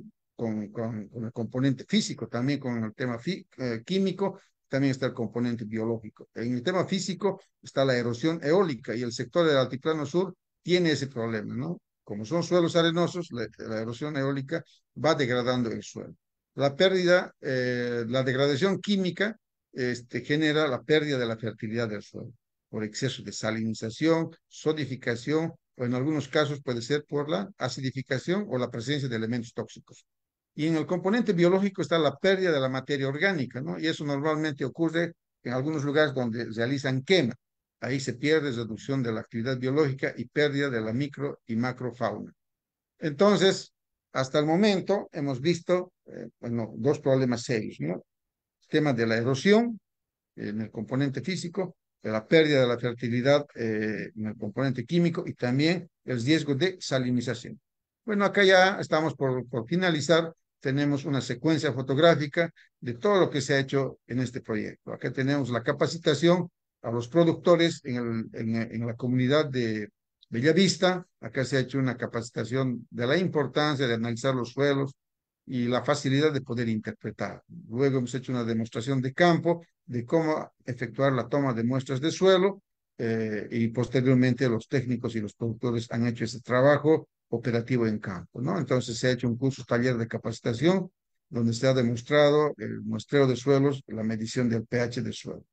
con, el componente físico, también con el tema eh, químico, también está el componente biológico. En el tema físico está la erosión eólica y el sector del altiplano sur tiene ese problema, ¿no? Como son suelos arenosos, la, erosión eólica va degradando el suelo. La pérdida, eh, la degradación química este, genera la pérdida de la fertilidad del suelo por exceso de salinización, sodificación o en algunos casos puede ser por la acidificación o la presencia de elementos tóxicos. Y en el componente biológico está la pérdida de la materia orgánica, ¿no? Y eso normalmente ocurre en algunos lugares donde realizan quema. Ahí se pierde reducción de la actividad biológica y pérdida de la micro y macrofauna. Entonces, hasta el momento hemos visto, eh, bueno, dos problemas serios, ¿no? El tema de la erosión en el componente físico, de la pérdida de la fertilidad eh, en el componente químico y también el riesgo de salinización. Bueno, acá ya estamos por, por finalizar tenemos una secuencia fotográfica de todo lo que se ha hecho en este proyecto. Acá tenemos la capacitación a los productores en, en, la comunidad de Bellavista. Acá se ha hecho una capacitación de la importancia de analizar los suelos y la facilidad de poder interpretar. Luego hemos hecho una demostración de campo de cómo efectuar la toma de muestras de suelo eh, y posteriormente los técnicos y los productores han hecho ese trabajo operativo en campo, ¿no? Entonces se ha hecho un curso taller de capacitación donde se ha demostrado el muestreo de suelos, la medición del pH de suelo.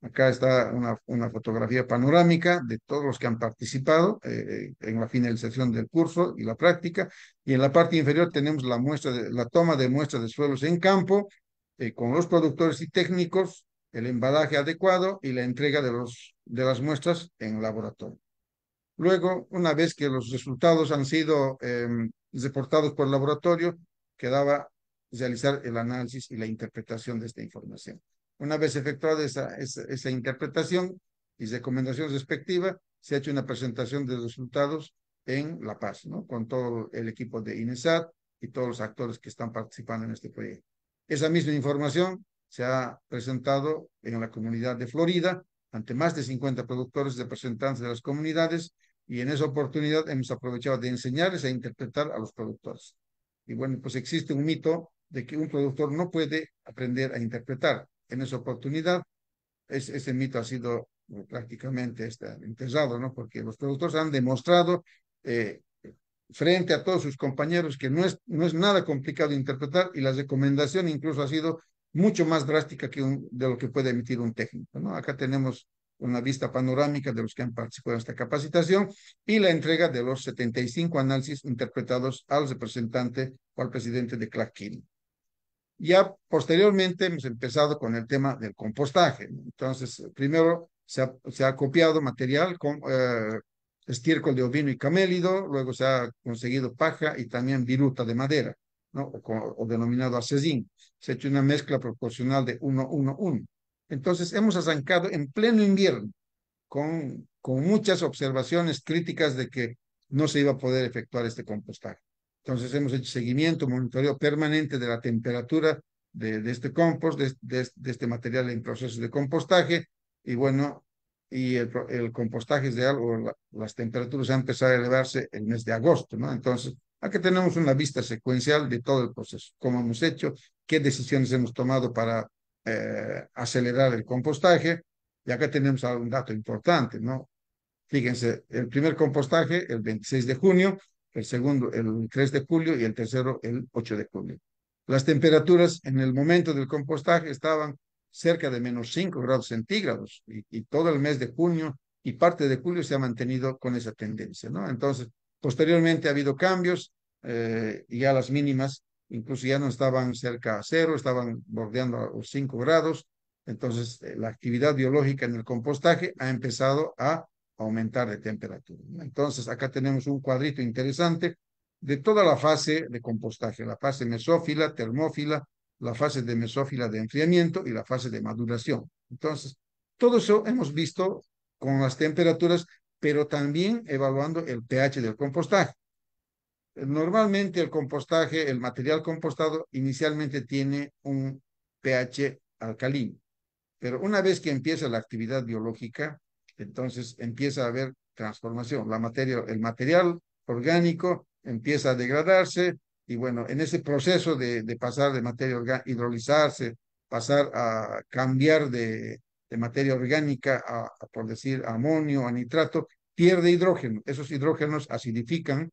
Acá está una, fotografía panorámica de todos los que han participado eh, eh, en la finalización del curso y la práctica. Y en la parte inferior tenemos la, muestra de, la toma de muestras de suelos en campo eh, con los productores y técnicos, el embalaje adecuado y la entrega de, los, de las muestras en laboratorio. Luego, una vez que los resultados han sido em, reportados por el laboratorio, quedaba realizar el análisis y la interpretación de esta información. Una vez efectuada esa, interpretación y recomendación respectiva, se ha hecho una presentación de resultados en La Paz, con todo el equipo de INESAT y todos los actores que están participando en este proyecto. Esa misma información se ha presentado en la comunidad de Florida ante más de 50 productores representantes de las comunidades y en esa oportunidad hemos aprovechado de enseñarles a interpretar a los productores. Y bueno, pues existe un mito de que un productor no puede aprender a interpretar. En esa oportunidad, ese mito ha sido eh, prácticamente este empezado, ¿no? Porque los productores han demostrado eh, frente a todos sus compañeros que no es, no es nada complicado interpretar y la recomendación incluso ha sido mucho más drástica que de lo que puede emitir un técnico, ¿no? Acá tenemos una vista panorámica de los que han participado en esta capacitación y la entrega de los 75 análisis interpretados al representante o al presidente de Claquín. Ya posteriormente hemos empezado con el tema del compostaje. Entonces, primero se ha, copiado material con eh, estiércol de ovino y camélido, luego se ha conseguido paja y también viruta de madera, ¿no? o, denominado asesín. Se ha hecho una mezcla proporcional de 1-1-1. Entonces, hemos arrancado en pleno invierno con, con muchas observaciones críticas de que no se iba a poder efectuar este compostaje. Entonces, hemos hecho seguimiento, monitoreo permanente de la temperatura de, de este compost, de, este material en proceso de compostaje, y bueno, y el, compostaje es de algo, las temperaturas han empezado a elevarse el mes de agosto, ¿no? Entonces, Aquí tenemos una vista secuencial de todo el proceso, cómo hemos hecho, qué decisiones hemos tomado para eh, acelerar el compostaje. Y acá tenemos algún dato importante, ¿no? Fíjense, el primer compostaje el 26 de junio, el segundo el 3 de julio y el tercero el 8 de julio. Las temperaturas en el momento del compostaje estaban cerca de menos 5 grados centígrados y, todo el mes de junio y parte de julio se ha mantenido con esa tendencia, ¿no? Entonces, posteriormente ha habido cambios eh, y ya las mínimas incluso ya no estaban cerca a cero, estaban bordeando los cinco grados. Entonces, eh, la actividad biológica en el compostaje ha empezado a aumentar de temperatura. Entonces, acá tenemos un cuadrito interesante de toda la fase de compostaje, la fase mesófila, termófila, la fase de mesófila de enfriamiento y la fase de maduración. Entonces, todo eso hemos visto con las temperaturas, pero también evaluando el pH del compostaje. Normalmente el compostaje, el material compostado inicialmente tiene un pH alcalino, pero una vez que empieza la actividad biológica, entonces empieza a haber transformación. La materia, el material orgánico empieza a degradarse y bueno, en ese proceso de, pasar de materia orgánica, hidrolizarse, pasar a cambiar de, materia orgánica a, por decir, amonio, a nitrato, pierde hidrógeno. Esos hidrógenos acidifican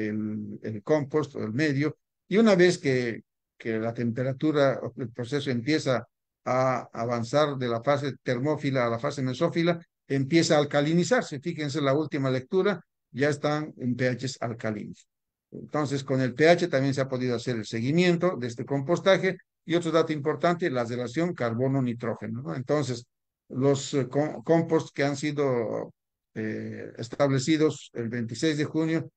el, compost o el medio, y una vez que, que la temperatura, el proceso empieza a avanzar de la fase termófila a la fase mesófila, empieza a alcalinizarse. Fíjense la última lectura, ya están en pHs alcalinos. Entonces, con el pH también se ha podido hacer el seguimiento de este compostaje. Y otro dato importante, la relación carbono-nitrógeno. Entonces, los eh, compost que han sido eh, establecidos el 26 de junio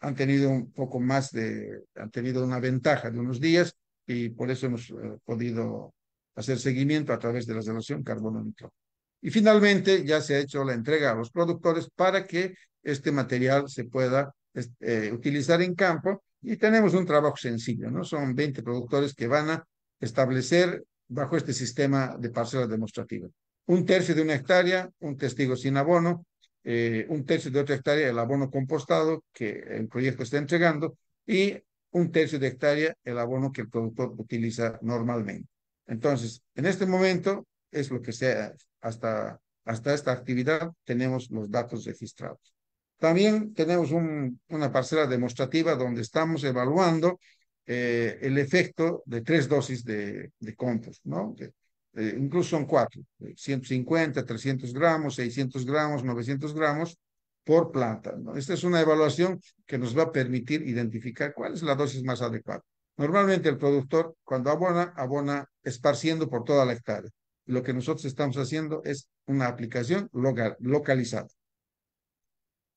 han tenido un poco más de, han tenido una ventaja de unos días y por eso hemos eh, podido hacer seguimiento a través de la relación carbono-nitrógeno. Y finalmente ya se ha hecho la entrega a los productores para que este material se pueda eh, utilizar en campo y tenemos un trabajo sencillo, ¿no? Son 20 productores que van a establecer bajo este sistema de parcelas demostrativas. Un tercio de una hectárea, un testigo sin abono, eh, un tercio de otra hectárea el abono compostado que el proyecto está entregando y un tercio de hectárea el abono que el productor utiliza normalmente. Entonces, en este momento es lo que sea hasta, hasta esta actividad tenemos los datos registrados. También tenemos una parcela demostrativa donde estamos evaluando eh, el efecto de tres dosis de, de compost, ¿no? Eh, incluso son cuatro, 150, eh, 300 gramos, 600 gramos, 900 gramos por planta. Esta es una evaluación que nos va a permitir identificar cuál es la dosis más adecuada. Normalmente el productor cuando abona, abona esparciendo por toda la hectárea. Lo que nosotros estamos haciendo es una aplicación localizada.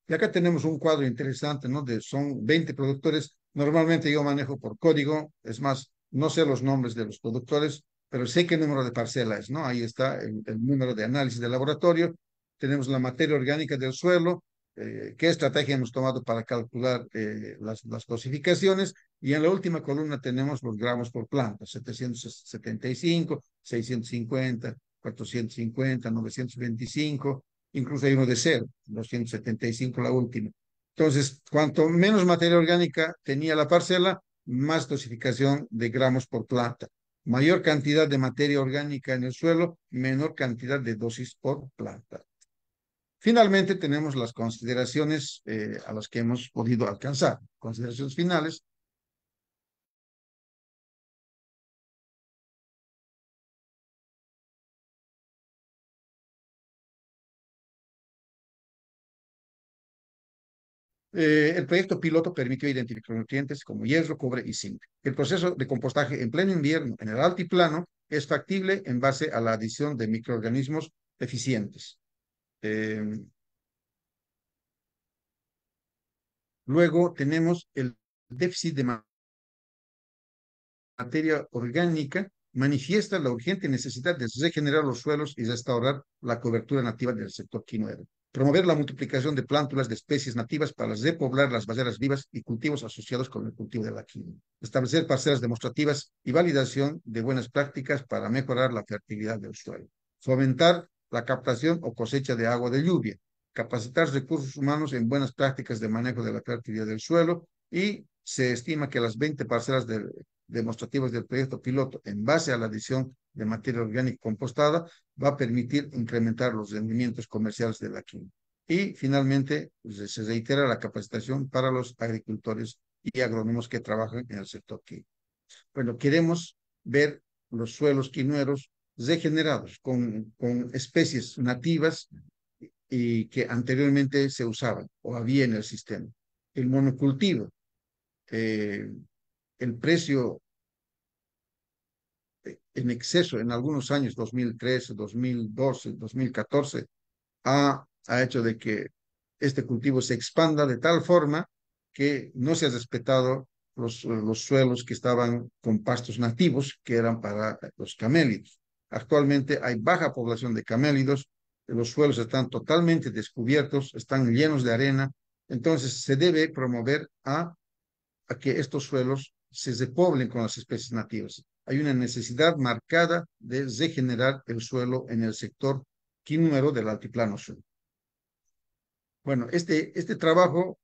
Y acá tenemos un cuadro interesante, ¿no? De, son 20 productores. Normalmente yo manejo por código, es más, no sé los nombres de los productores, pero sé qué número de parcelas, ¿no? Ahí está el, número de análisis de laboratorio, tenemos la materia orgánica del suelo, eh, qué estrategia hemos tomado para calcular eh, las, las dosificaciones, y en la última columna tenemos los gramos por planta, 775, 650, 450, 925, incluso hay uno de cero, 275 la última. Entonces, cuanto menos materia orgánica tenía la parcela, más dosificación de gramos por planta. Mayor cantidad de materia orgánica en el suelo, menor cantidad de dosis por planta. Finalmente tenemos las consideraciones eh, a las que hemos podido alcanzar, consideraciones finales Eh, el proyecto piloto permitió identificar nutrientes como hierro, cobre y zinc. El proceso de compostaje en pleno invierno en el altiplano es factible en base a la adición de microorganismos eficientes. Em, luego tenemos el déficit de materia orgánica manifiesta la urgente necesidad de regenerar los suelos y restaurar la cobertura nativa del sector quinoero promover la multiplicación de plántulas de especies nativas para repoblar las barreras vivas y cultivos asociados con el cultivo de la quinoa, establecer parcelas demostrativas y validación de buenas prácticas para mejorar la fertilidad del suelo, fomentar la captación o cosecha de agua de lluvia, capacitar recursos humanos en buenas prácticas de manejo de la fertilidad del suelo y se estima que las 20 parcelas del demostrativas del proyecto piloto en base a la adición de materia orgánica compostada va a permitir incrementar los rendimientos comerciales de la química. Y finalmente, pues, se reitera la capacitación para los agricultores y agrónomos que trabajan en el sector químico. Bueno, queremos ver los suelos quinueros regenerados con, con especies nativas y que anteriormente se usaban o había en el sistema. El monocultivo, eh, el precio eh, en exceso en algunos años, 2013, 2012, 2014, ha, ha hecho de que este cultivo se expanda de tal forma que no se ha respetado los, los suelos que estaban con pastos nativos, que eran para los camélidos. Actualmente hay baja población de camélidos, los suelos están totalmente descubiertos, están llenos de arena, entonces se debe promover a, a que estos suelos se repoblen con las especies nativas. Hay una necesidad marcada de regenerar el suelo en el sector quinúmero del altiplano sur. Bueno, este, este trabajo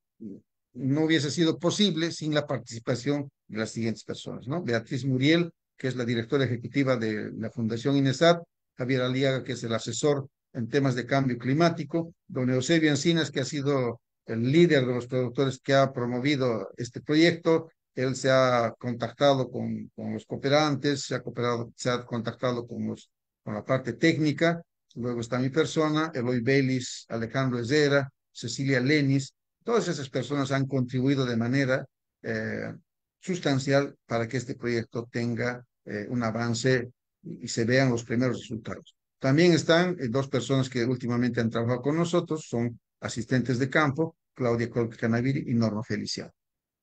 no hubiese sido posible sin la participación de las siguientes personas, ¿no? Beatriz Muriel, que es la directora ejecutiva de la Fundación INESAT, Javier Aliaga, que es el asesor en temas de cambio climático, don Eusebio Encinas, que ha sido el líder de los productores que ha promovido este proyecto, él se ha contactado con, con los cooperantes, se ha, cooperado, se ha contactado con, los, la parte técnica, luego está mi persona, Eloy Belis, Alejandro Ezera, Cecilia Lenis, todas esas personas han contribuido de manera eh, sustancial para que este proyecto tenga eh, un avance y, se vean los primeros resultados. También están eh, dos personas que últimamente han trabajado con nosotros, son asistentes de campo, Claudia Canaviri y Norma Feliciano.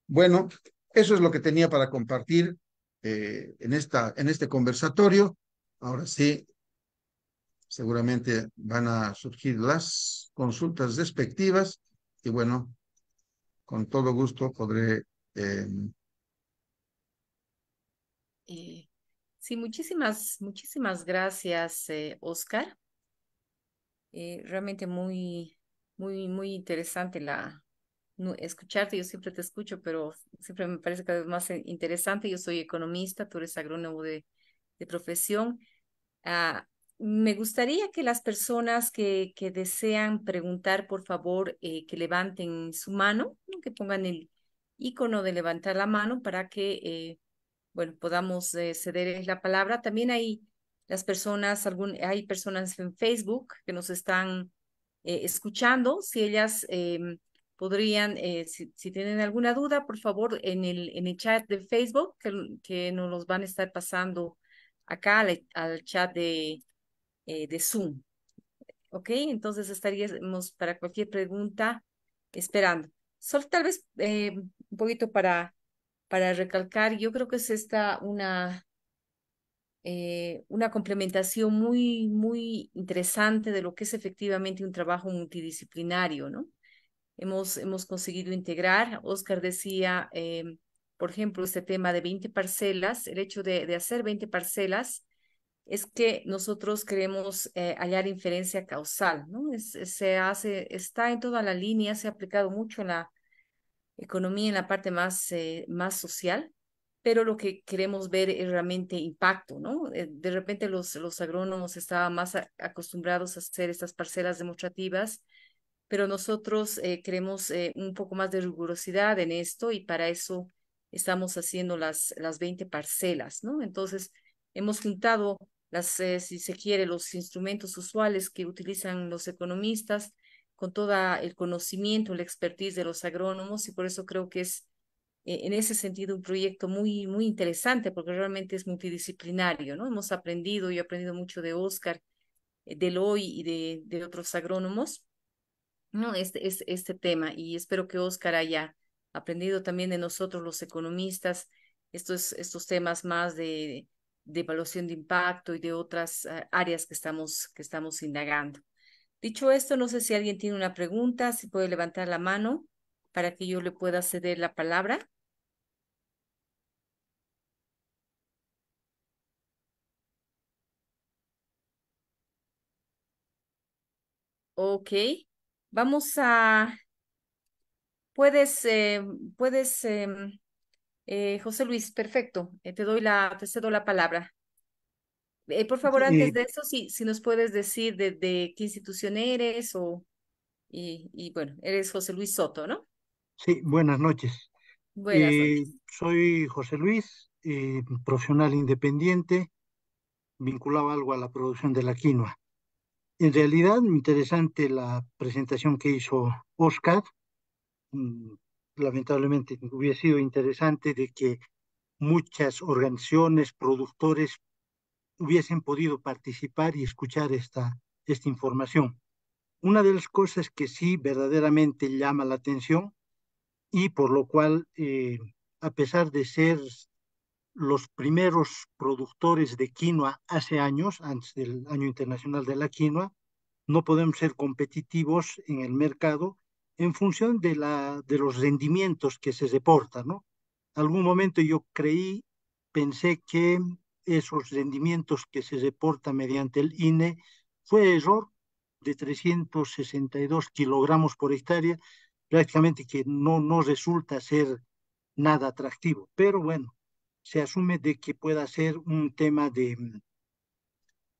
Bueno, eso es lo que tenía para compartir eh, en, esta, en este conversatorio. Ahora sí, seguramente van a surgir las consultas respectivas y bueno, con todo gusto podré... Em, eh, sí, muchísimas, muchísimas gracias, eh, Oscar. realmente muy, muy, muy interesante la, escucharte, yo siempre te escucho, pero siempre me parece cada vez más e, interesante. Yo soy economista, tú eres agrónomo de, de profesión. Ah, me gustaría que las personas que, que desean preguntar, por favor, eh, que levanten su mano, que pongan el icono de levantar la mano para que eh, bueno, podamos eh, ceder la palabra. También hay las personas, algún, hay personas en Facebook que nos están escuchando. Si ellas em, podrían, eh, si, tienen alguna duda, por favor, en el, en el chat de Facebook, que, que nos los van a estar pasando acá al, chat de, eh, de Zoom. ¿Ok? Entonces estaríamos para cualquier pregunta esperando. Solo tal vez eh, un poquito para, para recalcar, yo creo que es esta una, eh, una complementación muy, muy interesante de lo que es efectivamente un trabajo multidisciplinario, ¿no? hemos, hemos conseguido integrar. Oscar decía, eh, por ejemplo, este tema de 20 parcelas, el hecho de, de hacer 20 parcelas es que nosotros queremos eh, hallar inferencia causal, ¿no? se hace, está en toda la línea, se ha aplicado mucho en la economía, en la parte más, eh, más social, pero lo que queremos ver es realmente impacto, ¿no? Eh, de repente los, los agrónomos estaban más acostumbrados a hacer estas parcelas demostrativas pero nosotros queremos eh, eh, un poco más de rigurosidad en esto y para eso estamos haciendo las, las 20 parcelas, ¿no? Entonces, hemos juntado las, eh, si se quiere, los instrumentos usuales que utilizan los economistas con todo el conocimiento, la expertise de los agrónomos y por eso creo que es en ese sentido un proyecto muy, muy interesante porque realmente es multidisciplinario, ¿no? Hemos aprendido, y he aprendido mucho de Oscar, de Loi y de otros agrónomos ¿no? este, es este tema y espero que Oscar haya aprendido también de nosotros los economistas estos, estos temas más de, evaluación de impacto y de otras eh, áreas que estamos, que estamos indagando. Dicho esto, no sé si alguien tiene una pregunta, si puede levantar la mano para que yo le pueda ceder la palabra. Ok. Vamos a, puedes, eh, puedes, em, eh, José Luis, perfecto, eh, te doy la, te cedo la palabra. Eh, por favor, antes de eso, si, si nos puedes decir de, qué institución eres o, y, y, bueno, eres José Luis Soto, ¿no? Sí, buenas noches. Buenas noches. Soy José Luis, profesional independiente, vinculado algo a la producción de la quinoa en realidad interesante la presentación que hizo Oscar. Mm, lamentablemente hubiera sido interesante de que muchas organizaciones, productores hubiesen podido participar y escuchar esta, esta información. Una de las cosas que sí verdaderamente llama la atención y por lo cual, eh, a pesar de ser los primeros productores de quinoa hace años, antes del Año Internacional de la Quinoa, no podemos ser competitivos en el mercado en función de, la, de los rendimientos que se reportan. ¿no? Algún momento yo creí, pensé que esos rendimientos que se reportan mediante el INE fue error de 362 kilogramos por hectárea, prácticamente que no, no resulta ser nada atractivo. Pero bueno, se asume de que pueda ser un tema de mm,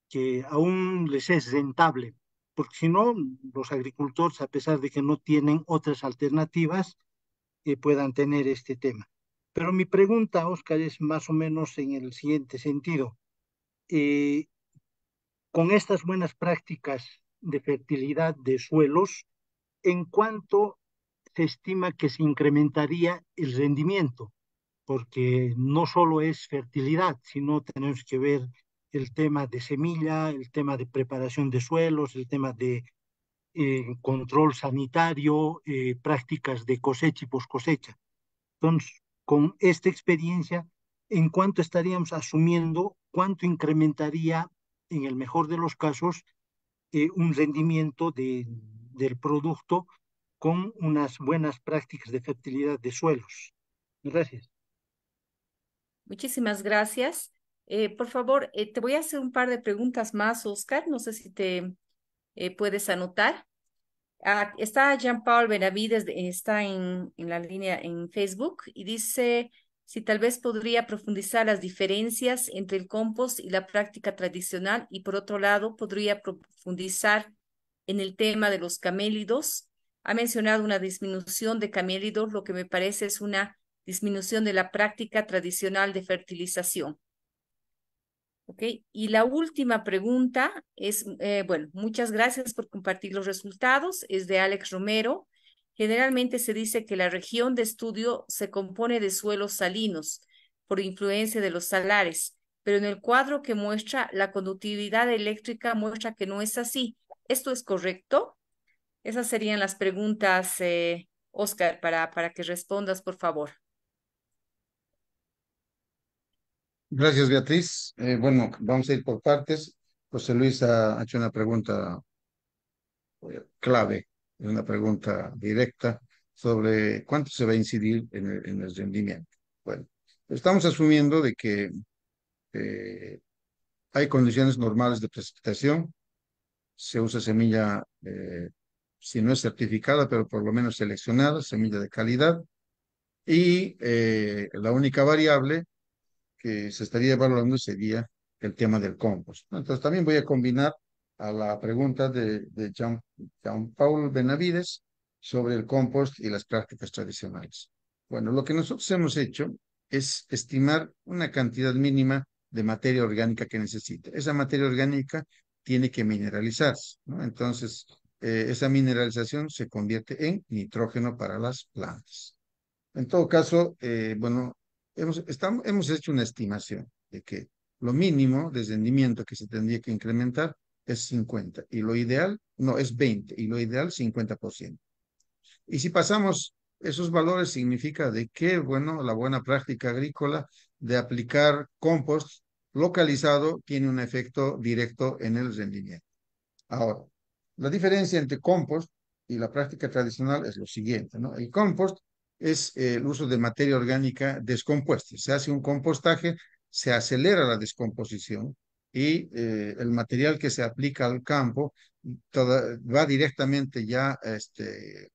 que aún les es rentable, porque si no, los agricultores, a pesar de que no tienen otras alternativas, eh, puedan tener este tema. Pero mi pregunta, Oscar, es más o menos en el siguiente sentido. Eh, con estas buenas prácticas de fertilidad de suelos, ¿en cuánto se estima que se incrementaría el rendimiento? porque no solo es fertilidad, sino tenemos que ver el tema de semilla, el tema de preparación de suelos, el tema de eh, control sanitario, eh, prácticas de cosecha y poscosecha. Entonces, con esta experiencia, ¿en cuánto estaríamos asumiendo? ¿Cuánto incrementaría, en el mejor de los casos, eh, un rendimiento de, del producto con unas buenas prácticas de fertilidad de suelos? Gracias. Muchísimas gracias. Eh, por favor, eh, te voy a hacer un par de preguntas más, Oscar. No sé si te eh, puedes anotar. Ah, está Jean-Paul Benavides, está en, en la línea en Facebook y dice si tal vez podría profundizar las diferencias entre el compost y la práctica tradicional y por otro lado podría profundizar en el tema de los camélidos. Ha mencionado una disminución de camélidos, lo que me parece es una disminución de la práctica tradicional de fertilización. Ok, Y la última pregunta es, eh, bueno, muchas gracias por compartir los resultados, es de Alex Romero. Generalmente se dice que la región de estudio se compone de suelos salinos por influencia de los salares, pero en el cuadro que muestra la conductividad eléctrica muestra que no es así. ¿Esto es correcto? Esas serían las preguntas, eh, Oscar, para, para que respondas, por favor. Gracias, Beatriz. Eh, bueno, vamos a ir por partes. José Luis ha hecho una pregunta eh, clave, una pregunta directa sobre cuánto se va a incidir en el, rendimiento. Bueno, estamos asumiendo de que eh, hay condiciones normales de precipitación, se usa semilla, si no es certificada, pero por lo menos seleccionada, semilla de calidad, y la única variable que se estaría evaluando sería el tema del compost. Entonces también voy a combinar a la pregunta de, de Jean, Paul Benavides sobre el compost y las prácticas tradicionales. Bueno, lo que nosotros hemos hecho es estimar una cantidad mínima de materia orgánica que necesita. Esa materia orgánica tiene que mineralizarse, ¿no? Entonces, eh, esa mineralización se convierte en nitrógeno para las plantas. En todo caso, eh, bueno, hemos, hemos hecho una estimación de que lo mínimo de rendimiento que se tendría que incrementar es 50 y lo ideal, no, es 20 y lo ideal 50%. Y si pasamos esos valores significa de que, bueno, la buena práctica agrícola de aplicar compost localizado tiene un efecto directo en el rendimiento. Ahora, la diferencia entre compost y la práctica tradicional es lo siguiente, ¿no? El compost es el uso de materia orgánica descompuesta. Se hace un compostaje, se acelera la descomposición y eh, el material que se aplica al campo va directamente ya este,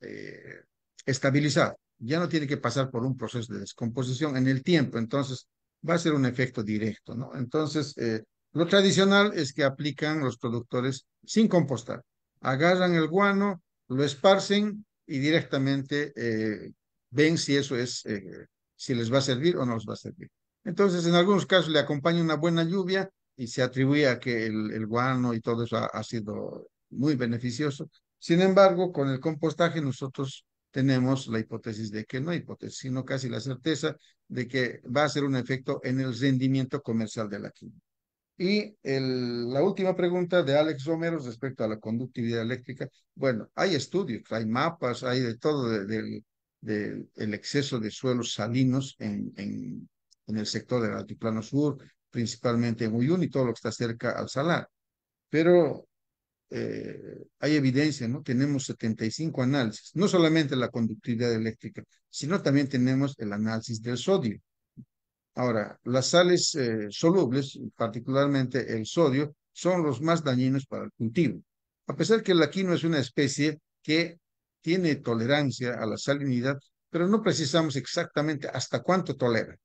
eh, estabilizado. Ya no tiene que pasar por un proceso de descomposición en el tiempo, entonces va a ser un efecto directo, ¿no? Entonces, eh, lo tradicional es que aplican los productores sin compostar. Agarran el guano, lo esparcen y directamente eh, ven si eso es, eh, si les va a servir o no les va a servir. Entonces, en algunos casos le acompaña una buena lluvia y se atribuye a que el, guano y todo eso ha, sido muy beneficioso. Sin embargo, con el compostaje nosotros tenemos la hipótesis de que no hipótesis, sino casi la certeza de que va a ser un efecto en el rendimiento comercial de la química. Y el, la última pregunta de Alex Romero respecto a la conductividad eléctrica. Bueno, hay estudios, hay mapas, hay de todo del el exceso de suelos salinos en, en, el sector del altiplano sur, principalmente en Uyuni, todo lo que está cerca al salar. Pero eh, hay evidencia, ¿no? Tenemos 75 análisis, no solamente la conductividad eléctrica, sino también tenemos el análisis del sodio Ahora, las sales eh, solubles, particularmente el sodio, son los más dañinos para el cultivo. A pesar que el laquino es una especie que tiene tolerancia a la salinidad, pero no precisamos exactamente hasta cuánto tolera.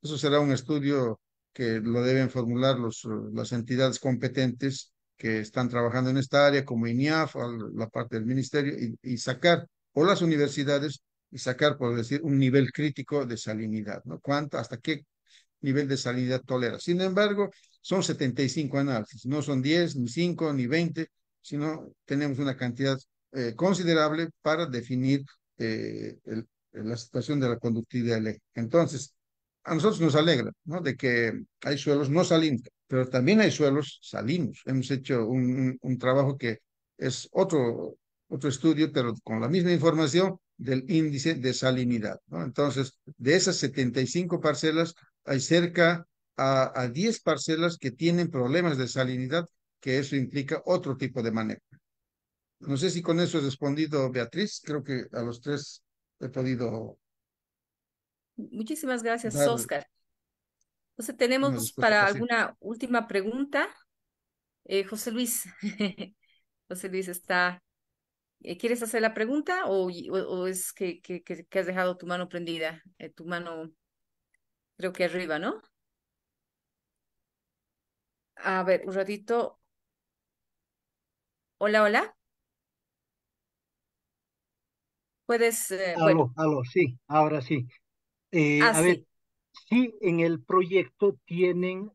Eso será un estudio que lo deben formular los, las entidades competentes que están trabajando en esta área, como INIAF, la parte del ministerio, y, y sacar, o las universidades, y sacar, por decir, un nivel crítico de salinidad, ¿no? ¿Cuánto, hasta qué nivel de salinidad tolera? Sin embargo, son 75 análisis, no son 10, ni 5, ni 20, sino tenemos una cantidad eh, considerable para definir eh, la situación de la conductividad eléctrica. Entonces, a nosotros nos alegra, ¿no? De que hay suelos no salinos, pero también hay suelos salinos. Hemos hecho un, trabajo que es otro, otro estudio, pero con la misma información, del índice de salinidad. ¿no? Entonces, de esas 75 parcelas, hay cerca a, a 10 parcelas que tienen problemas de salinidad, que eso implica otro tipo de manejo. No sé si con eso he respondido, Beatriz. Creo que a los tres he podido. Muchísimas gracias, Oscar. Entonces, tenemos para alguna última pregunta. Eh, José Luis. José Luis está eh, ¿Quieres hacer la pregunta o, es que, has dejado tu mano prendida? Eh, tu mano, creo que arriba, ¿no? A ver, un ratito. Hola, hola. Puedes. Eh, aló, aló, sí, ahora sí. Ah, a ver, sí, en el proyecto tienen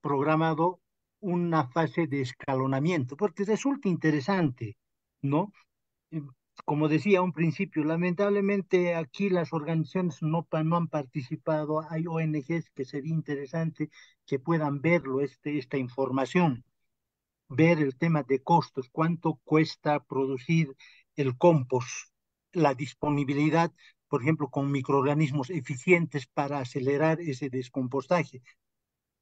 programado una fase de escalonamiento, porque resulta interesante ¿no? Eh, como decía un principio, lamentablemente aquí las organizaciones no, han participado, hay ONGs que sería interesante que puedan verlo, este, esta información, ver el tema de costos, cuánto cuesta producir el compost, la disponibilidad, por ejemplo, con microorganismos eficientes para acelerar ese descompostaje.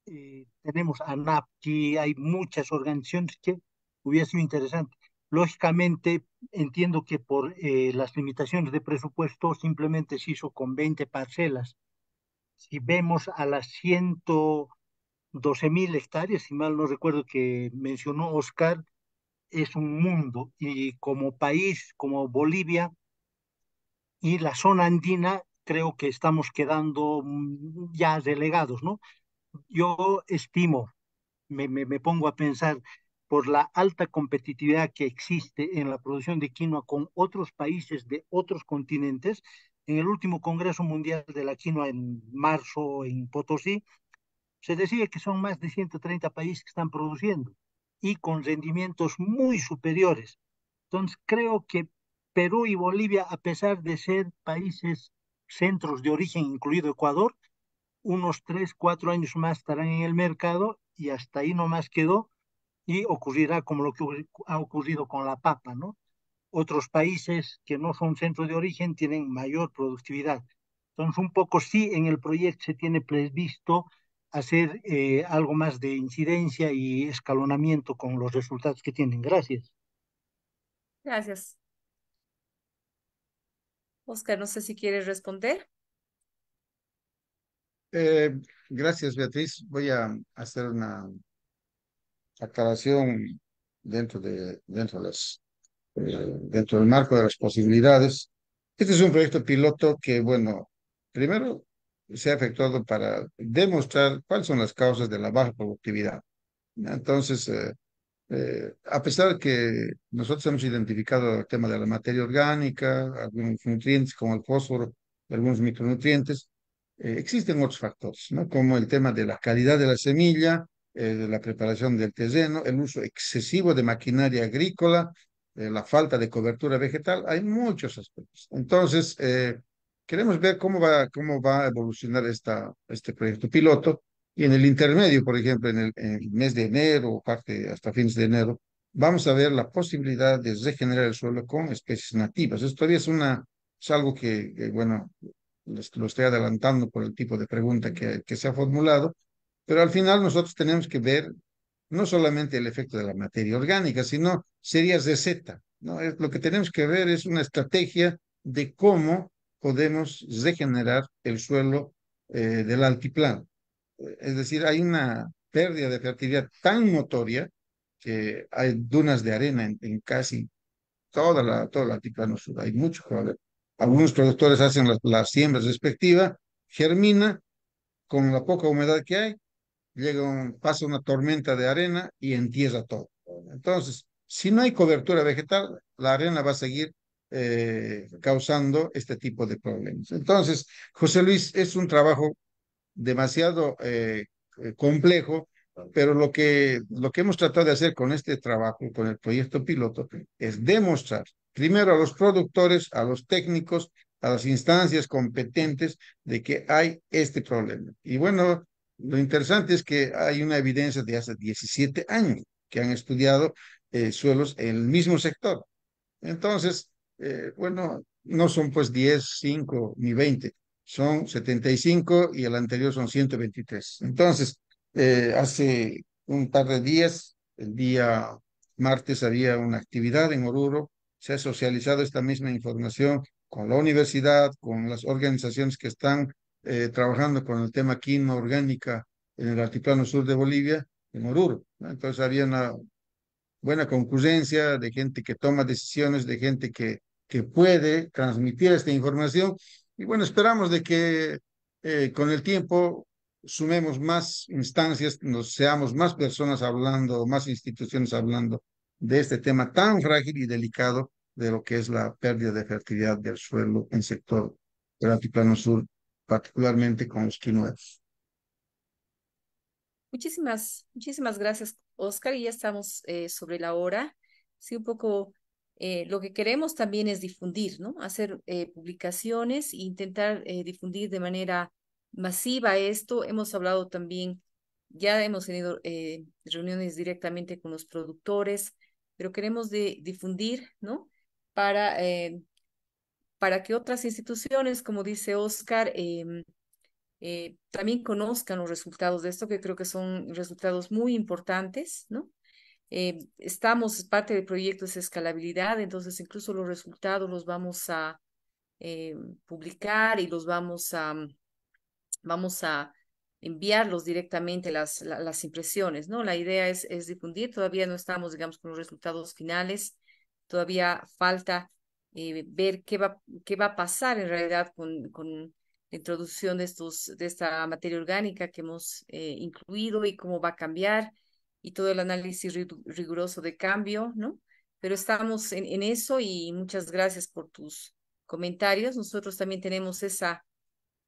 Eh, tenemos tenemos que hay muchas organizaciones que hubiera sido interesante. Lógicamente, entiendo que por eh, las limitaciones de presupuesto simplemente se hizo con 20 parcelas. Si vemos a las 112 mil hectáreas, si mal no recuerdo que mencionó Oscar, es un mundo y como país, como Bolivia y la zona andina, creo que estamos quedando mm, ya delegados ¿no? Yo estimo, me, me, me pongo a pensar, por la alta competitividad que existe en la producción de quinoa con otros países de otros continentes. En el último Congreso Mundial de la Quinoa en marzo en Potosí, se decía que son más de 130 países que están produciendo y con rendimientos muy superiores. Entonces, creo que Perú y Bolivia, a pesar de ser países centros de origen, incluido Ecuador, unos tres, cuatro años más estarán en el mercado y hasta ahí no más quedó y ocurrirá como lo que ha ocurrido con la papa, ¿no? Otros países que no son centro de origen tienen mayor productividad. Entonces, un poco sí en el proyecto se tiene previsto hacer eh, algo más de incidencia y escalonamiento con los resultados que tienen. Gracias. Gracias. Oscar, no sé si quieres responder. Eh, gracias, Beatriz. Voy a hacer una aclaración dentro, de, dentro, de las, eh, dentro del marco de las posibilidades. Este es un proyecto piloto que, bueno, primero se ha efectuado para demostrar cuáles son las causas de la baja productividad. Entonces, eh, eh, a pesar de que nosotros hemos identificado el tema de la materia orgánica, algunos nutrientes como el fósforo, algunos micronutrientes, existen otros factores, ¿no? como el tema de la calidad de la semilla, eh, la preparación del terreno, el uso excesivo de maquinaria agrícola, eh, la falta de cobertura vegetal, hay muchos aspectos. Entonces, eh, queremos ver cómo va, cómo va a evolucionar esta, este proyecto piloto y en el intermedio, por ejemplo, en el, mes de enero o parte hasta fines de enero, vamos a ver la posibilidad de regenerar el suelo con especies nativas. Esto es, una, es algo que, bueno, lo estoy adelantando por el tipo de pregunta que, que se ha formulado, pero al final nosotros tenemos que ver no solamente el efecto de la materia orgánica, sino series de Z. ¿no? lo que tenemos que ver es una estrategia de cómo podemos regenerar el suelo eh, del altiplano. Eh, es decir, hay una pérdida de fertilidad tan notoria que hay dunas de arena en, casi toda la, todo el altiplano sur. Hay mucho Algunos productores hacen las siembras respectivas, respectiva, germina, con la poca humedad que hay, llega un, pasa una tormenta de arena y entierra todo. Entonces, si no hay cobertura vegetal, la arena va a seguir eh, causando este tipo de problemas. Entonces, José Luis, es un trabajo demasiado eh, eh, complejo, pero lo que, lo que hemos tratado de hacer con este trabajo, con el proyecto piloto, es demostrar primero a los productores, a los técnicos, a las instancias competentes de que hay este problema. Y bueno, lo interesante es que hay una evidencia de hace 17 años que han estudiado eh, suelos en el mismo sector. Entonces, eh, bueno, no son pues 10, 5 ni 20, son 75 y el anterior son 123. Entonces, eh, hace un par de días, el día martes había una actividad en Oruro, se ha socializado esta misma información con la universidad, con las organizaciones que están eh, trabajando con el tema quinoa orgánica en el altiplano sur de Bolivia, en Oruro. Entonces había una buena concurrencia de gente que toma decisiones, de gente que, que puede transmitir esta información. Y bueno, esperamos de que eh, con el tiempo sumemos más instancias, nos seamos más personas hablando, más instituciones hablando de este tema tan frágil y delicado de lo que es la pérdida de fertilidad del suelo en sector del altiplano sur particularmente con los quinueos. Muchísimas, muchísimas gracias, Oscar. Y ya estamos eh, sobre la hora. Sí, un poco eh, lo que queremos también es difundir, ¿no? Hacer eh, publicaciones e intentar difundir de manera masiva esto. Hemos hablado también, ya hemos tenido reuniones directamente con los productores, pero queremos de, difundir, ¿no? Para para que otras instituciones, como dice Oscar, em, eh, también conozcan los resultados de esto, que creo que son resultados muy importantes, ¿no? Eh, estamos parte de proyectos de escalabilidad, entonces incluso los resultados los vamos a em, publicar y los vamos a, mm, vamos a enviarlos directamente las, impresiones, ¿no? La idea es, es difundir, todavía no estamos, digamos, con los resultados finales, todavía falta eh, ver qué va, qué va a pasar en realidad con, con la introducción de, estos, de esta materia orgánica que hemos eh, incluido y cómo va a cambiar y todo el análisis riguroso de cambio, ¿no? Pero estamos en, en eso y muchas gracias por tus comentarios. Nosotros también tenemos esa,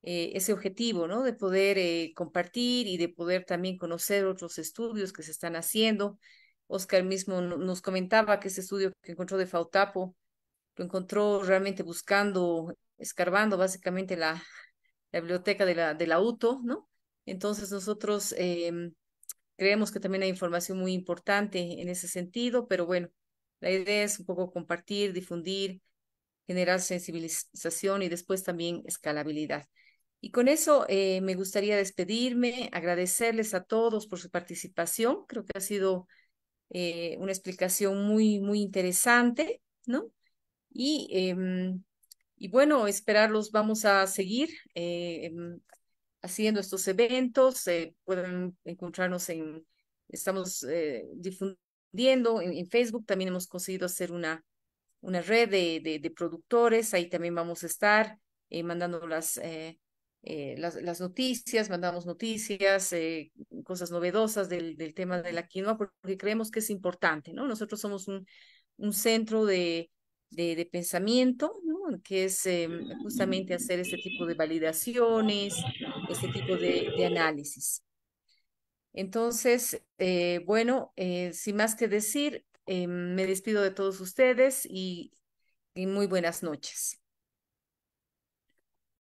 eh, ese objetivo, ¿no? De poder compartir y de poder también conocer otros estudios que se están haciendo. Oscar mismo nos comentaba que ese estudio que encontró de Fautapo lo encontró realmente buscando, escarbando básicamente la, biblioteca de la, UTO, ¿no? Entonces nosotros em, creemos que también hay información muy importante en ese sentido, pero bueno, la idea es un poco compartir, difundir, generar sensibilización y después también escalabilidad. Y con eso eh, me gustaría despedirme, agradecerles a todos por su participación. Creo que ha sido eh, una explicación muy, muy interesante, ¿no? Y, em, y bueno, esperarlos, vamos a seguir eh, em, haciendo estos eventos, eh, pueden encontrarnos en, estamos eh, difundiendo en, Facebook, también hemos conseguido hacer una, una red de, productores, ahí también vamos a estar mandando las... noticias, mandamos noticias, cosas novedosas del, del, tema de la quinoa, porque creemos que es importante, ¿no? Nosotros somos un, un centro de, de, pensamiento, que es em, justamente hacer este tipo de validaciones, este tipo de, análisis. Entonces, eh, bueno, eh, sin más que decir, em, me despido de todos ustedes y muy buenas noches.